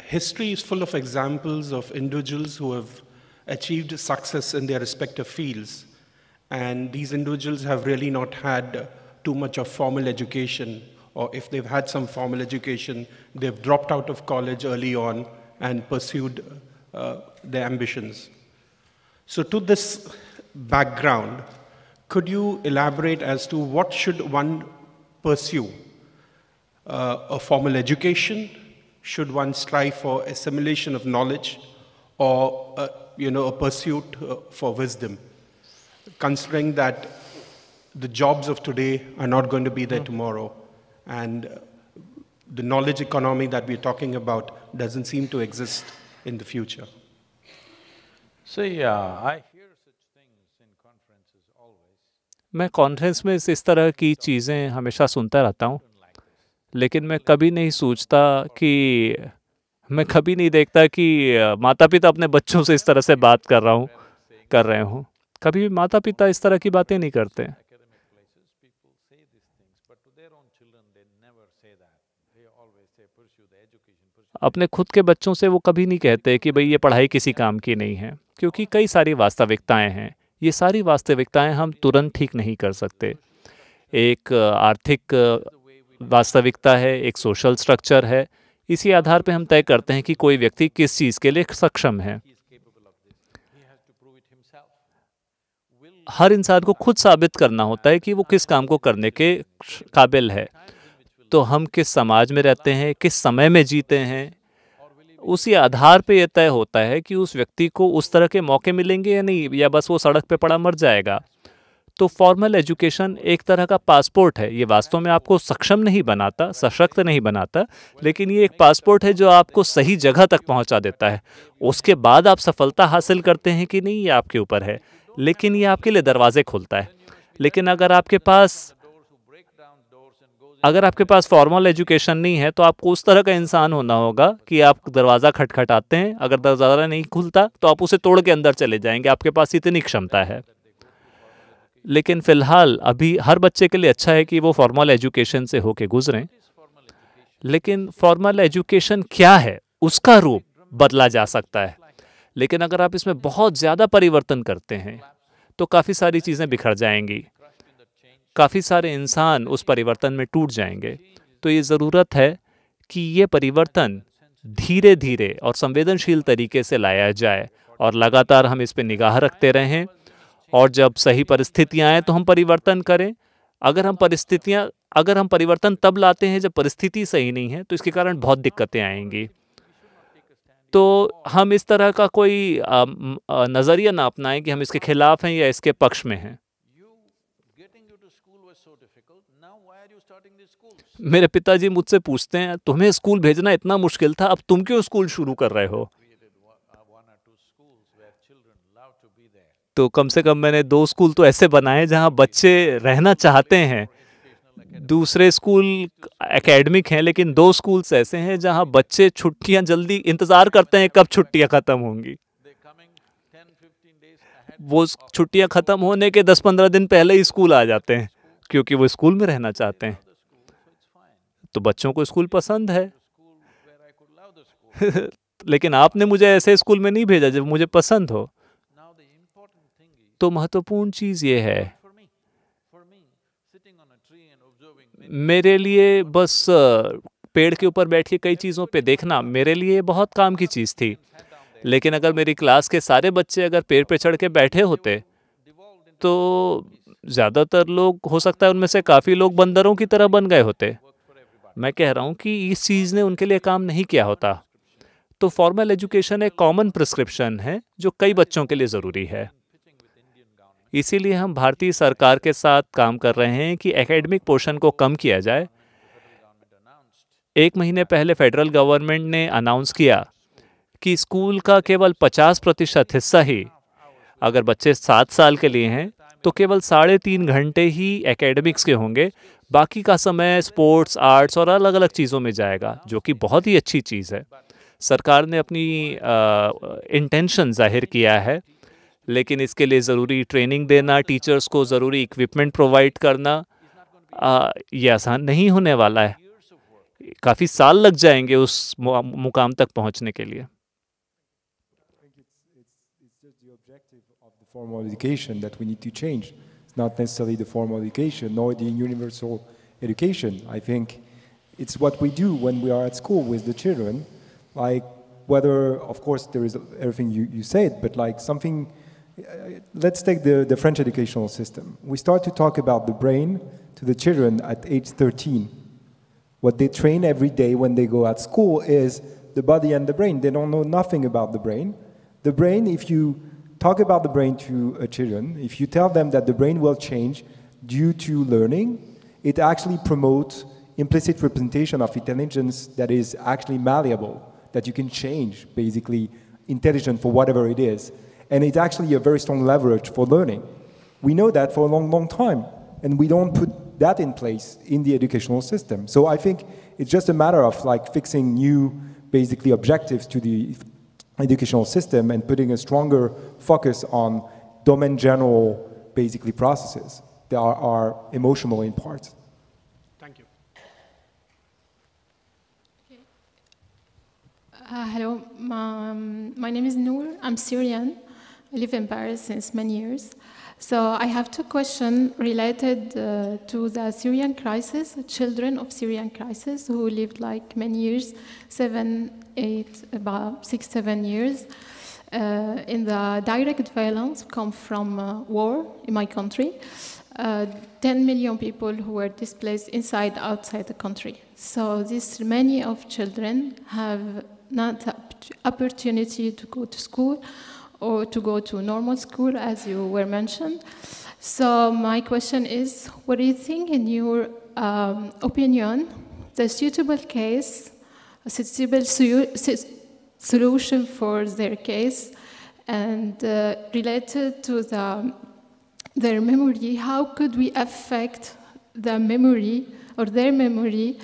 S8: history is full of examples of individuals who have achieved success in their respective fields, and these individuals have really not had too much of formal education, or if they've had some formal education, they've dropped out of college early on and pursued uh, their ambitions. So to this background, could you elaborate as to what should one pursue? Uh, a formal education? Should one strive for assimilation of knowledge or uh, you know, a pursuit uh, for wisdom? Considering that the jobs of today are not going to be there hmm. tomorrow and uh, the knowledge economy that we're talking about doesn't seem to exist in the future.
S1: See, uh, I मैं conference में इस तरह की चीज़ें हमेशा सुनता रहता हूँ लेकिन मैं कभी नहीं सोचता कि मैं कभी नहीं देखता कि माता पिता अपने बच्चों से इस तरह से बात कर रहा हूँ कर रहे हों कभी भी माता पिता इस तरह की बातें नहीं करते अपने खुद के बच्चों से वो कभी नहीं कहते कि भाई ये पढ़ाई किसी काम की नहीं है क्योंकि कई सारी वास्तविकताएं हैं ये सारी वास्तविकताएं हम तुरंत ठीक नहीं कर सकते एक आर्थिक वास्तविकता है एक सोशल स्ट्रक्चर है इसी आधार पर हम तय करते हैं कि कोई व्यक्ति किस चीज़ के लिए सक्षम है हर इंसान को खुद साबित करना होता है कि वो किस काम को करने के काबिल है तो हम किस समाज में रहते हैं किस समय में जीते हैं उसी आधार पे यह तय होता है कि उस व्यक्ति को उस तरह के मौके मिलेंगे या नहीं या बस वो सड़क पे पड़ा मर जाएगा तो फॉर्मल एजुकेशन एक तरह का पासपोर्ट है ये वास्तव में आपको सक्षम नहीं बनाता सशक्त नहीं बनाता लेकिन ये एक पासपोर्ट है जो आपको सही जगह तक पहुंचा देता है उसके बाद आप सफलता हासिल करते हैं कि नहीं ये आपके ऊपर है लेकिन ये आपके लिए दरवाजे खोलता है लेकिन अगर आपके पास अगर आपके पास फॉर्मल एजुकेशन नहीं है तो आपको उस तरह का इंसान होना होगा कि आप दरवाज़ा खटखटाते हैं अगर दरवाज़ा नहीं खुलता तो आप उसे तोड़ के अंदर चले जाएंगे आपके पास इतनी क्षमता है लेकिन फ़िलहाल अभी हर बच्चे के लिए अच्छा है कि वो फॉर्मल एजुकेशन से होके गुजरें लेकिन फॉर्मल एजुकेशन क्या है उसका रूप बदला जा सकता है लेकिन अगर आप इसमें बहुत ज़्यादा परिवर्तन करते हैं तो काफ़ी सारी चीज़ें बिखर जाएंगी काफ़ी सारे इंसान उस परिवर्तन में टूट जाएंगे तो ये ज़रूरत है कि ये परिवर्तन धीरे धीरे और संवेदनशील तरीके से लाया जाए और लगातार हम इस पर निगाह रखते रहें और जब सही परिस्थितियाँ आएँ तो हम परिवर्तन करें अगर हम परिस्थितियाँ अगर हम परिवर्तन तब लाते हैं जब परिस्थिति सही नहीं है तो इसके कारण बहुत दिक्कतें आएंगी तो हम इस तरह का कोई नज़रिया ना अपनाएं कि हम इसके खिलाफ हैं या इसके पक्ष में हैं मेरे पिताजी मुझसे पूछते हैं तुम्हें स्कूल भेजना इतना मुश्किल था अब तुम क्यों स्कूल शुरू कर रहे हो तो कम से कम मैंने दो स्कूल तो ऐसे बनाए जहाँ बच्चे रहना चाहते हैं दूसरे स्कूल एकेडमिक हैं लेकिन दो स्कूल्स ऐसे हैं जहाँ बच्चे छुट्टियाँ जल्दी इंतज़ार करते हैं कब छुट्टियाँ ख़त्म होंगी वो छुट्टियाँ ख़त्म होने के 10-15 दिन पहले ही स्कूल आ जाते हैं क्योंकि वो स्कूल में रहना चाहते हैं तो बच्चों को स्कूल पसंद है [LAUGHS] लेकिन आपने मुझे ऐसे स्कूल में नहीं भेजा जब मुझे पसंद हो तो महत्वपूर्ण चीज़ ये है मेरे लिए बस पेड़ के ऊपर बैठ के कई चीज़ों पे देखना मेरे लिए बहुत काम की चीज़ थी लेकिन अगर मेरी क्लास के सारे बच्चे अगर पेड़ पे चढ़ के बैठे होते तो ज़्यादातर लोग हो सकता है उनमें से काफ़ी लोग बंदरों की तरह बन गए होते मैं कह रहा हूँ कि इस चीज़ ने उनके लिए काम नहीं किया होता तो फॉर्मल एजुकेशन एक कॉमन प्रिस्क्रिप्शन है जो कई बच्चों के लिए ज़रूरी है इसीलिए हम भारतीय सरकार के साथ काम कर रहे हैं कि एकेडमिक पोर्शन को कम किया जाए एक महीने पहले फेडरल गवर्नमेंट ने अनाउंस किया कि स्कूल का केवल 50 प्रतिशत हिस्सा ही अगर बच्चे सात साल के लिए हैं तो केवल साढ़े तीन घंटे ही एकेडमिक्स के होंगे बाकी का समय स्पोर्ट्स आर्ट्स और अलग अलग चीज़ों में जाएगा जो कि बहुत ही अच्छी चीज़ है सरकार ने अपनी इंटेंशन जाहिर किया है लेकिन इसके लिए ज़रूरी ट्रेनिंग देना टीचर्स को ज़रूरी इक्विपमेंट प्रोवाइड करना ये आसान नहीं होने वाला है काफ़ी साल लग जाएंगे उस मुकाम तक पहुंचने के लिए
S7: formal education that we need to change. not necessarily the formal education, nor the universal education. I think it's what we do when we are at school with the children, like whether, of course, there is everything you, you said, but like something, uh, let's take the, the French educational system. We start to talk about the brain to the children at age 13. What they train every day when they go at school is the body and the brain. They don't know nothing about the brain. The brain, if you talk about the brain to uh, children, if you tell them that the brain will change due to learning, it actually promotes implicit representation of intelligence that is actually malleable, that you can change basically intelligent for whatever it is. And it's actually a very strong leverage for learning. We know that for a long, long time, and we don't put that in place in the educational system. So I think it's just a matter of like fixing new basically objectives to the educational system and putting a stronger focus on domain general basically processes that are, are emotional in part. Thank you.
S10: Okay. Uh, hello, my, um, my name is Noor. I'm Syrian. I live in Paris since many years. So I have two questions related uh, to the Syrian crisis, children of Syrian crisis who lived like many years, seven, eight, about six, seven years, uh, in the direct violence come from uh, war in my country. Uh, 10 million people who were displaced inside, outside the country. So this many of children have not opportunity to go to school or to go to normal school, as you were mentioned. So my question is, what do you think, in your um, opinion, the suitable case, a suitable solution for their case, and uh, related to the, their memory, how could we affect the memory or their memory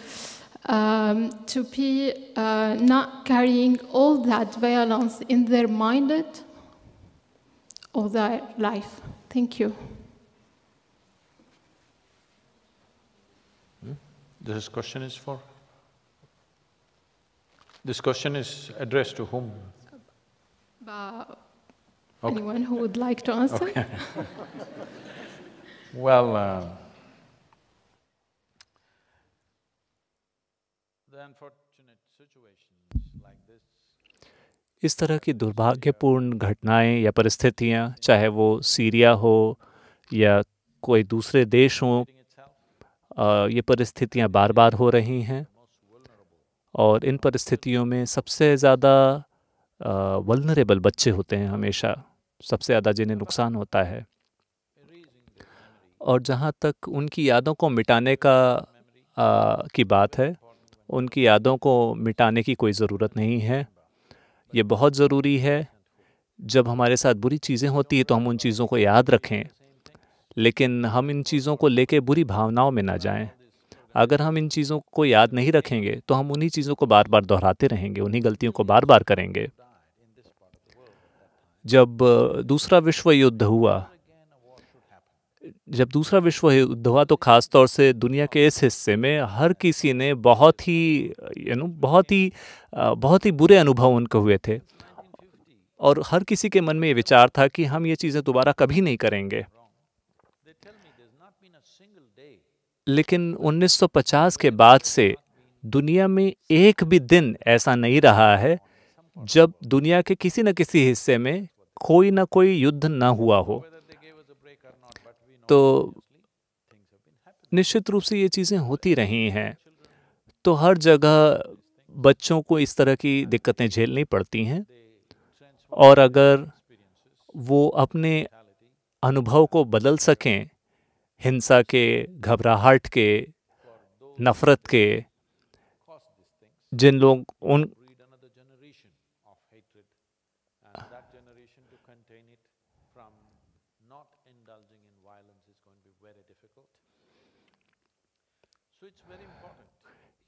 S10: um, to be uh, not carrying all that violence in their minded of their life. Thank you.
S6: Hmm? This question is for? This question is addressed to whom?
S10: Uh, okay. Anyone who would like to answer? Okay.
S1: well, uh, then for इस तरह की दुर्भाग्यपूर्ण घटनाएं या परिस्थितियां चाहे वो Syria हो या कोई दूसरे देश हों ये परिस्थितियां बार बार हो रही हैं और इन परिस्थितियों में सबसे ज़्यादा वल्नरेबल बच्चे होते हैं हमेशा सबसे ज़्यादा जिन्हें नुकसान होता है और जहाँ तक उनकी यादों को मिटाने का आ, की बात है उनकी यादों को मिटाने की कोई ज़रूरत नहीं है ये बहुत ज़रूरी है जब हमारे साथ बुरी चीज़ें होती है तो हम उन चीज़ों को याद रखें लेकिन हम इन चीज़ों को लेके बुरी भावनाओं में ना जाएं। अगर हम इन चीज़ों को याद नहीं रखेंगे तो हम उन्हीं चीज़ों को बार बार दोहराते रहेंगे उन्हीं गलतियों को बार बार करेंगे जब दूसरा विश्व युद्ध हुआ जब दूसरा विश्व युद्ध हुआ तो ख़ास तौर से दुनिया के इस हिस्से में हर किसी ने बहुत ही यू नो बहुत ही बहुत ही बुरे अनुभव उनके हुए थे और हर किसी के मन में ये विचार था कि हम ये चीज़ें दोबारा कभी नहीं करेंगे लेकिन 1950 के बाद से दुनिया में एक भी दिन ऐसा नहीं रहा है जब दुनिया के किसी न किसी हिस्से में कोई ना कोई युद्ध ना हुआ हो तो निश्चित रूप से ये चीज़ें होती रही हैं तो हर जगह बच्चों को इस तरह की दिक्कतें झेलनी पड़ती हैं और अगर वो अपने अनुभव को बदल सकें हिंसा के घबराहट के नफ़रत के जिन लोग उन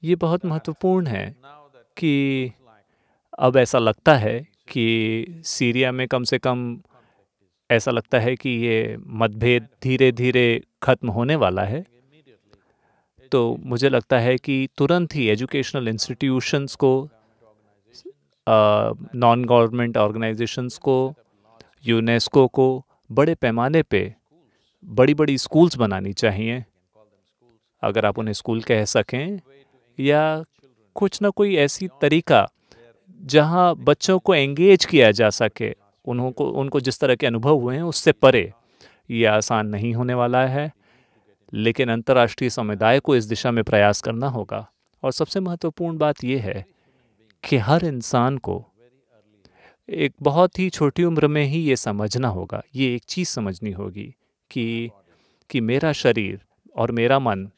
S1: ये बहुत महत्वपूर्ण है कि अब ऐसा लगता है कि सीरिया में कम से कम ऐसा लगता है कि ये मतभेद धीरे धीरे ख़त्म होने वाला है तो मुझे लगता है कि तुरंत ही एजुकेशनल इंस्टीट्यूशंस को नॉन गवर्नमेंट ऑर्गेनाइजेशंस को यूनेस्को को बड़े पैमाने पे बड़ी बड़ी स्कूल्स बनानी चाहिए अगर आप उन्हें स्कूल कह सकें या कुछ ना कोई ऐसी तरीका जहां बच्चों को एंगेज किया जा सके को उनको जिस तरह के अनुभव हुए हैं उससे परे ये आसान नहीं होने वाला है लेकिन अंतर्राष्ट्रीय समुदाय को इस दिशा में प्रयास करना होगा और सबसे महत्वपूर्ण बात यह है कि हर इंसान को एक बहुत ही छोटी उम्र में ही ये समझना होगा ये एक चीज़ समझनी होगी कि कि मेरा शरीर और मेरा मन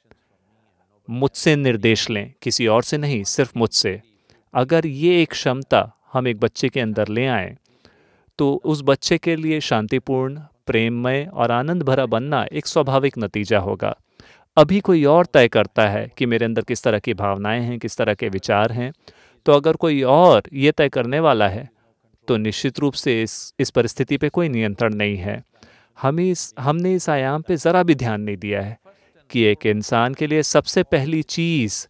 S1: मुझसे निर्देश लें किसी और से नहीं सिर्फ मुझसे अगर ये एक क्षमता हम एक बच्चे के अंदर ले आए तो उस बच्चे के लिए शांतिपूर्ण प्रेममय और आनंद भरा बनना एक स्वाभाविक नतीजा होगा अभी कोई और तय करता है कि मेरे अंदर किस तरह की भावनाएं हैं किस तरह के विचार हैं तो अगर कोई और ये तय करने वाला है तो निश्चित रूप से इस इस परिस्थिति पे कोई नियंत्रण नहीं है हमें इस हमने इस आयाम पे ज़रा भी ध्यान नहीं दिया है कि एक इंसान के लिए सबसे पहली चीज़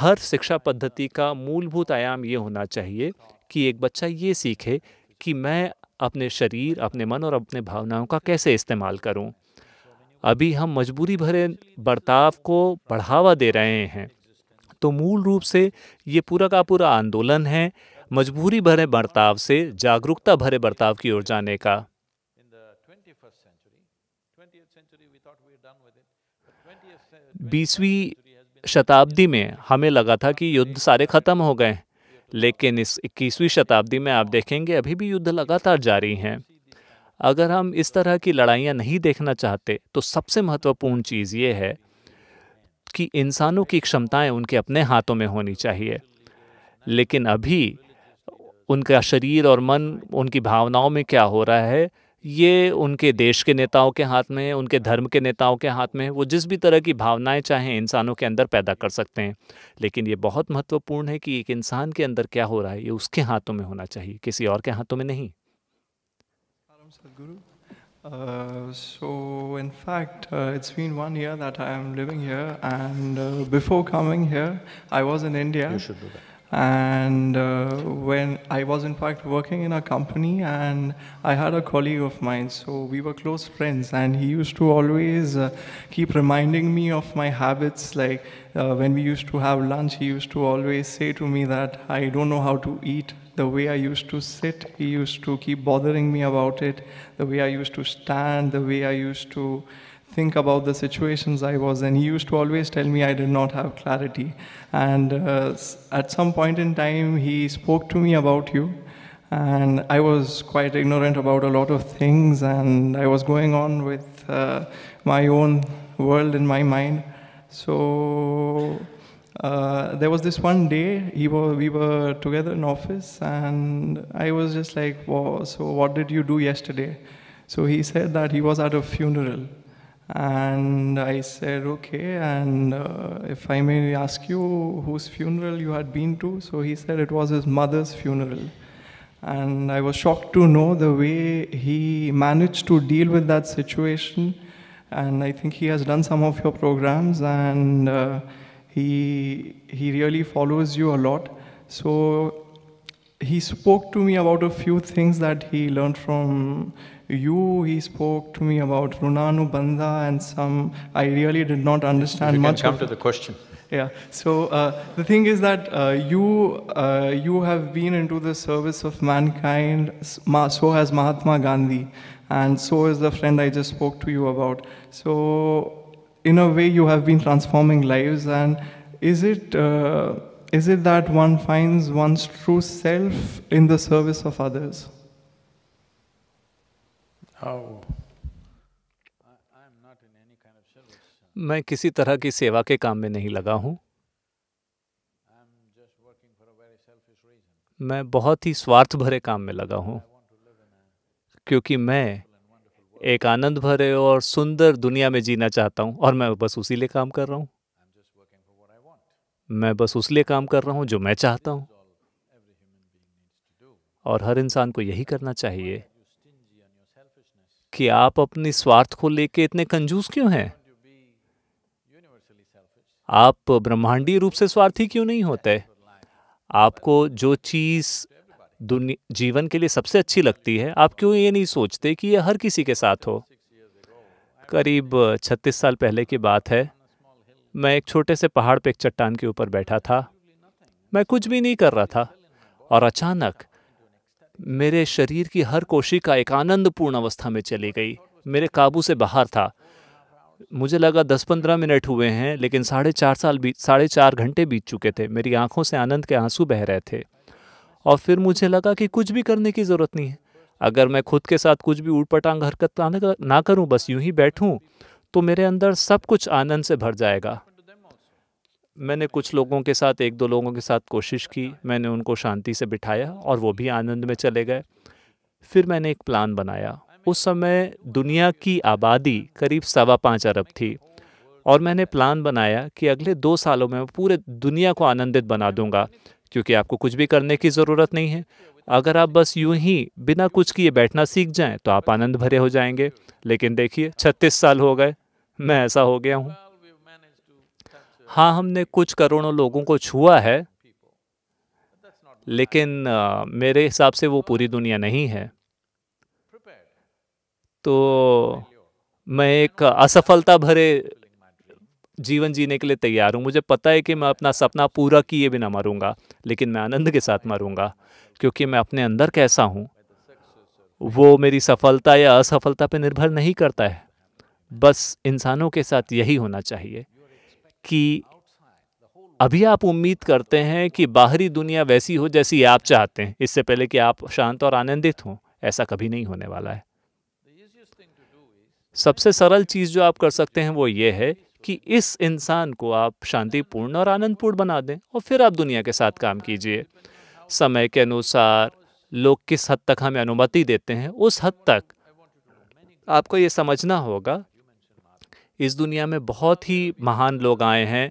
S1: हर शिक्षा पद्धति का मूलभूत आयाम ये होना चाहिए कि एक बच्चा ये सीखे कि मैं अपने शरीर अपने मन और अपने भावनाओं का कैसे इस्तेमाल करूं। अभी हम मजबूरी भरे बर्ताव को बढ़ावा दे रहे हैं तो मूल रूप से ये पूरा का पूरा आंदोलन है मजबूरी भरे बर्ताव से जागरूकता भरे बर्ताव की ओर जाने का बीसवीं शताब्दी में हमें लगा था कि युद्ध सारे ख़त्म हो गए लेकिन इस इक्कीसवीं शताब्दी में आप देखेंगे अभी भी युद्ध लगातार जारी हैं अगर हम इस तरह की लड़ाइयाँ नहीं देखना चाहते तो सबसे महत्वपूर्ण चीज़ ये है कि इंसानों की क्षमताएं उनके अपने हाथों में होनी चाहिए लेकिन अभी उनका शरीर और मन उनकी भावनाओं में क्या हो रहा है ये उनके देश के नेताओं के हाथ में है उनके धर्म के नेताओं के हाथ में है वो जिस भी तरह की भावनाएं चाहें इंसानों के अंदर पैदा कर सकते हैं लेकिन ये बहुत महत्वपूर्ण है कि एक इंसान के अंदर क्या हो रहा है ये उसके हाथों में होना चाहिए किसी और के हाथों में नहीं
S11: Uh, so, in fact, uh, it's been one year that I am living here, and uh, before coming here, I was in India. You should do that. And uh, when I was in fact working in a company and I had a colleague of mine, so we were close friends and he used to always uh, keep reminding me of my habits. Like uh, when we used to have lunch, he used to always say to me that I don't know how to eat. The way I used to sit, he used to keep bothering me about it. The way I used to stand, the way I used to think about the situations I was in. He used to always tell me I did not have clarity. And uh, at some point in time, he spoke to me about you. And I was quite ignorant about a lot of things, and I was going on with uh, my own world in my mind. So uh, there was this one day he were, we were together in office, and I was just like, So what did you do yesterday?" So he said that he was at a funeral, and I said, okay, and uh, if I may ask you whose funeral you had been to, so he said it was his mother's funeral. And I was shocked to know the way he managed to deal with that situation. And I think he has done some of your programs, and uh, he, he really follows you a lot. So he spoke to me about a few things that he learned from you, he spoke to me about Runanu bandha and some, I really did not understand you much. You come to the question. Yeah. So uh, the thing is that uh, you uh, you have been into the service of mankind. So has Mahatma Gandhi, and so is the friend I just spoke to you about. So in a way, you have been transforming lives. And is it uh, is it that one finds one's true self in the service of others?
S1: मैं किसी तरह की सेवा के काम में नहीं लगा हूँ मैं बहुत ही स्वार्थ भरे काम में लगा हूँ क्योंकि मैं एक आनंद भरे और सुंदर दुनिया में जीना चाहता हूँ और मैं बस उसी लिए काम कर रहा हूँ मैं बस उस लिए काम कर रहा हूँ जो मैं चाहता हूँ और हर इंसान को यही करना चाहिए कि आप अपने स्वार्थ को लेके इतने कंजूस क्यों हैं आप ब्रह्मांडीय रूप से स्वार्थी क्यों नहीं होते आपको जो चीज़ दुनिया जीवन के लिए सबसे अच्छी लगती है आप क्यों ये नहीं सोचते कि यह हर किसी के साथ हो करीब 36 साल पहले की बात है मैं एक छोटे से पहाड़ पे एक चट्टान के ऊपर बैठा था मैं कुछ भी नहीं कर रहा था और अचानक मेरे शरीर की हर कोशिका एक आनंदपूर्ण अवस्था में चली गई मेरे काबू से बाहर था मुझे लगा दस पंद्रह मिनट हुए हैं लेकिन साढ़े चार साल बीत साढ़े चार घंटे बीत चुके थे मेरी आंखों से आनंद के आंसू बह रहे थे और फिर मुझे लगा कि कुछ भी करने की ज़रूरत नहीं है अगर मैं खुद के साथ कुछ भी ऊट पटांग हरकत ना करूं बस यूं ही बैठूं तो मेरे अंदर सब कुछ आनंद से भर जाएगा मैंने कुछ लोगों के साथ एक दो लोगों के साथ कोशिश की मैंने उनको शांति से बिठाया और वो भी आनंद में चले गए फिर मैंने एक प्लान बनाया उस समय दुनिया की आबादी करीब सवा पाँच अरब थी और मैंने प्लान बनाया कि अगले दो सालों में मैं पूरे दुनिया को आनंदित बना दूंगा क्योंकि आपको कुछ भी करने की ज़रूरत नहीं है अगर आप बस यूं ही बिना कुछ किए बैठना सीख जाएं तो आप आनंद भरे हो जाएंगे लेकिन देखिए 36 साल हो गए मैं ऐसा हो गया हूँ हाँ हमने कुछ करोड़ों लोगों को छुआ है लेकिन आ, मेरे हिसाब से वो पूरी दुनिया नहीं है तो मैं एक असफलता भरे जीवन जीने के लिए तैयार हूँ मुझे पता है कि मैं अपना सपना पूरा किए बिना मरूंगा लेकिन मैं आनंद के साथ मरूंगा क्योंकि मैं अपने अंदर कैसा हूँ वो मेरी सफलता या असफलता पर निर्भर नहीं करता है बस इंसानों के साथ यही होना चाहिए कि अभी आप उम्मीद करते हैं कि बाहरी दुनिया वैसी हो जैसी आप चाहते हैं इससे पहले कि आप शांत और आनंदित हों ऐसा कभी नहीं होने वाला है सबसे सरल चीज़ जो आप कर सकते हैं वो ये है कि इस इंसान को आप शांतिपूर्ण और आनंदपूर्ण बना दें और फिर आप दुनिया के साथ काम कीजिए समय के अनुसार लोग किस हद तक हमें अनुमति देते हैं उस हद तक आपको ये समझना होगा इस दुनिया में बहुत ही महान लोग आए हैं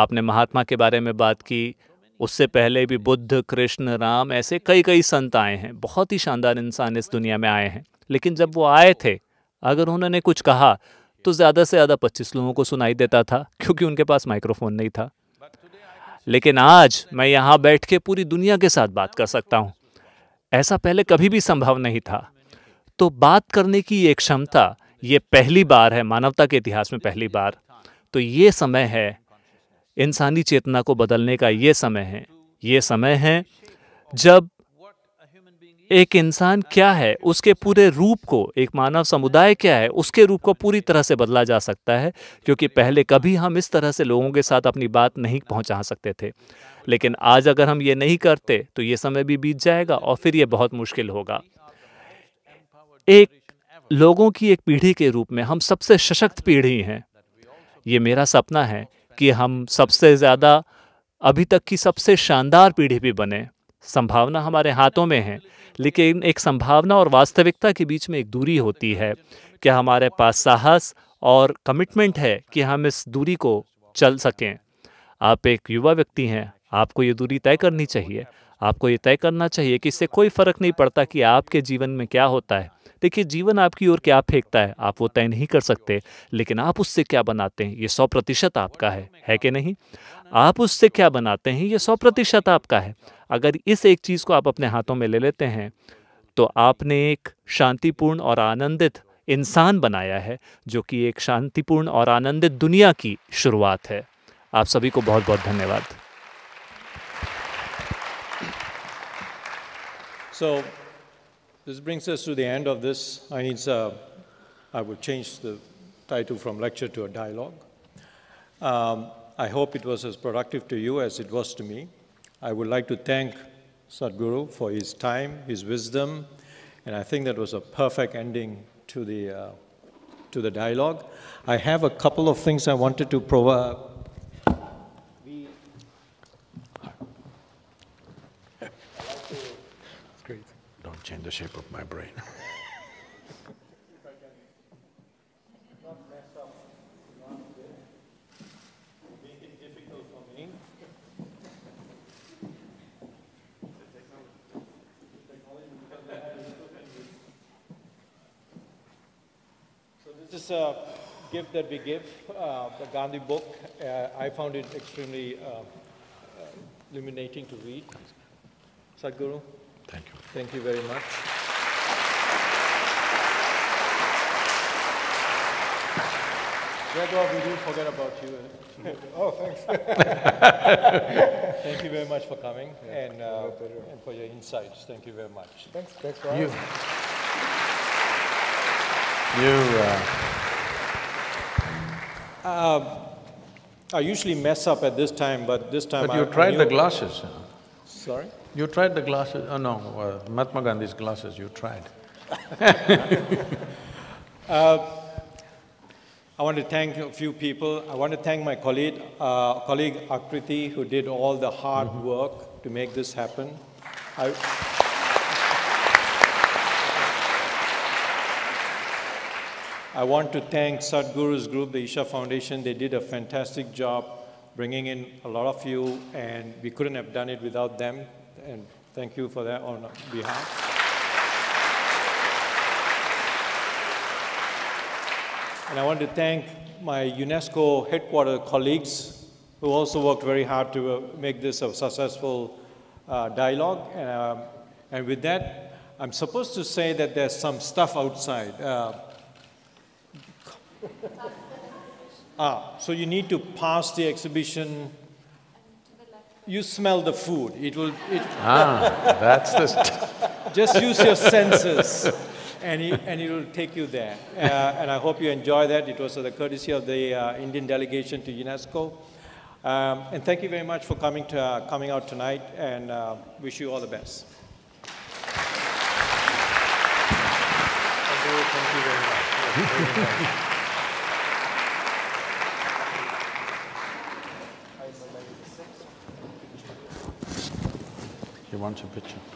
S1: आपने महात्मा के बारे में बात की उससे पहले भी बुद्ध कृष्ण राम ऐसे कई कई संत आए हैं बहुत ही शानदार इंसान इस दुनिया में आए हैं लेकिन जब वो आए थे अगर उन्होंने कुछ कहा तो ज़्यादा से ज़्यादा पच्चीस लोगों को सुनाई देता था क्योंकि उनके पास माइक्रोफोन नहीं था लेकिन आज मैं यहाँ बैठ के पूरी दुनिया के साथ बात कर सकता हूँ ऐसा पहले कभी भी संभव नहीं था तो बात करने की ये क्षमता ये पहली बार है मानवता के इतिहास में पहली बार तो ये समय है इंसानी चेतना को बदलने का ये समय है ये समय है जब एक इंसान क्या है उसके पूरे रूप को एक मानव समुदाय क्या है उसके रूप को पूरी तरह से बदला जा सकता है क्योंकि पहले कभी हम इस तरह से लोगों के साथ अपनी बात नहीं पहुंचा सकते थे लेकिन आज अगर हम ये नहीं करते तो ये समय भी बीत जाएगा और फिर ये बहुत मुश्किल होगा एक लोगों की एक पीढ़ी के रूप में हम सबसे सशक्त पीढ़ी हैं ये मेरा सपना है कि हम सबसे ज़्यादा अभी तक की सबसे शानदार पीढ़ी भी बने संभावना हमारे हाथों में है लेकिन एक संभावना और वास्तविकता के बीच में एक दूरी होती है क्या हमारे पास साहस और कमिटमेंट है कि हम इस दूरी को चल सकें आप एक युवा व्यक्ति हैं आपको ये दूरी तय करनी चाहिए आपको ये तय करना चाहिए कि इससे कोई फ़र्क नहीं पड़ता कि आपके जीवन में क्या होता है देखिए जीवन आपकी ओर क्या फेंकता है आप वो तय नहीं कर सकते लेकिन आप उससे क्या बनाते हैं ये सौ प्रतिशत आपका है है कि नहीं आप उससे क्या बनाते हैं ये सौ प्रतिशत आपका है अगर इस एक चीज़ को आप अपने हाथों में ले लेते हैं तो आपने एक शांतिपूर्ण और आनंदित इंसान बनाया है जो कि एक शांतिपूर्ण और आनंदित दुनिया की शुरुआत है आप सभी को बहुत बहुत धन्यवाद
S5: So this brings us to the end of this. I need, uh, I will change the title from lecture to a dialogue. Um, I hope it was as productive to you as it was to me. I would like to thank Sadhguru for his time, his wisdom, and I think that was a perfect ending to the, uh, to the dialogue. I have a couple of things I wanted to provide
S6: change the shape of my brain. [LAUGHS]
S5: this is a gift that we give, uh, the Gandhi book. Uh, I found it extremely uh, uh illuminating to read. Sadhguru? Thank you. Thank you very much. Gregor, we didn't forget about you. Eh? [LAUGHS] oh, thanks.
S12: [LAUGHS]
S5: Thank you very much for coming yeah. and, uh, and, for your insights. Thank you very much. Thanks, thanks for you. You. Uh, uh, I usually mess up at this time, but this time. But I, you tried I the glasses. Sorry.
S6: You tried the glasses, oh no, uh, Mahatma Gandhi's glasses, you tried
S5: [LAUGHS] uh, I want to thank a few people. I want to thank my colleague, uh, colleague Akriti, who did all the hard mm -hmm. work to make this happen. I, I want to thank Sadhguru's group, the Isha Foundation. They did a fantastic job bringing in a lot of you, and we couldn't have done it without them and thank you for that on behalf. And I want to thank my UNESCO headquarters colleagues who also worked very hard to uh, make this a successful uh, dialogue. And, uh, and with that, I'm supposed to say that there's some stuff outside. Uh,
S12: [LAUGHS]
S5: ah, so you need to pass the exhibition you smell the food. It will. It ah, that's the. [LAUGHS] Just use your senses, and it, and it will take you there. Uh, and I hope you enjoy that. It was the courtesy of the uh, Indian delegation to UNESCO. Um, and thank you very much for coming to uh, coming out tonight. And uh, wish you all the best. Thank you, thank you very much.
S6: bunch of pictures.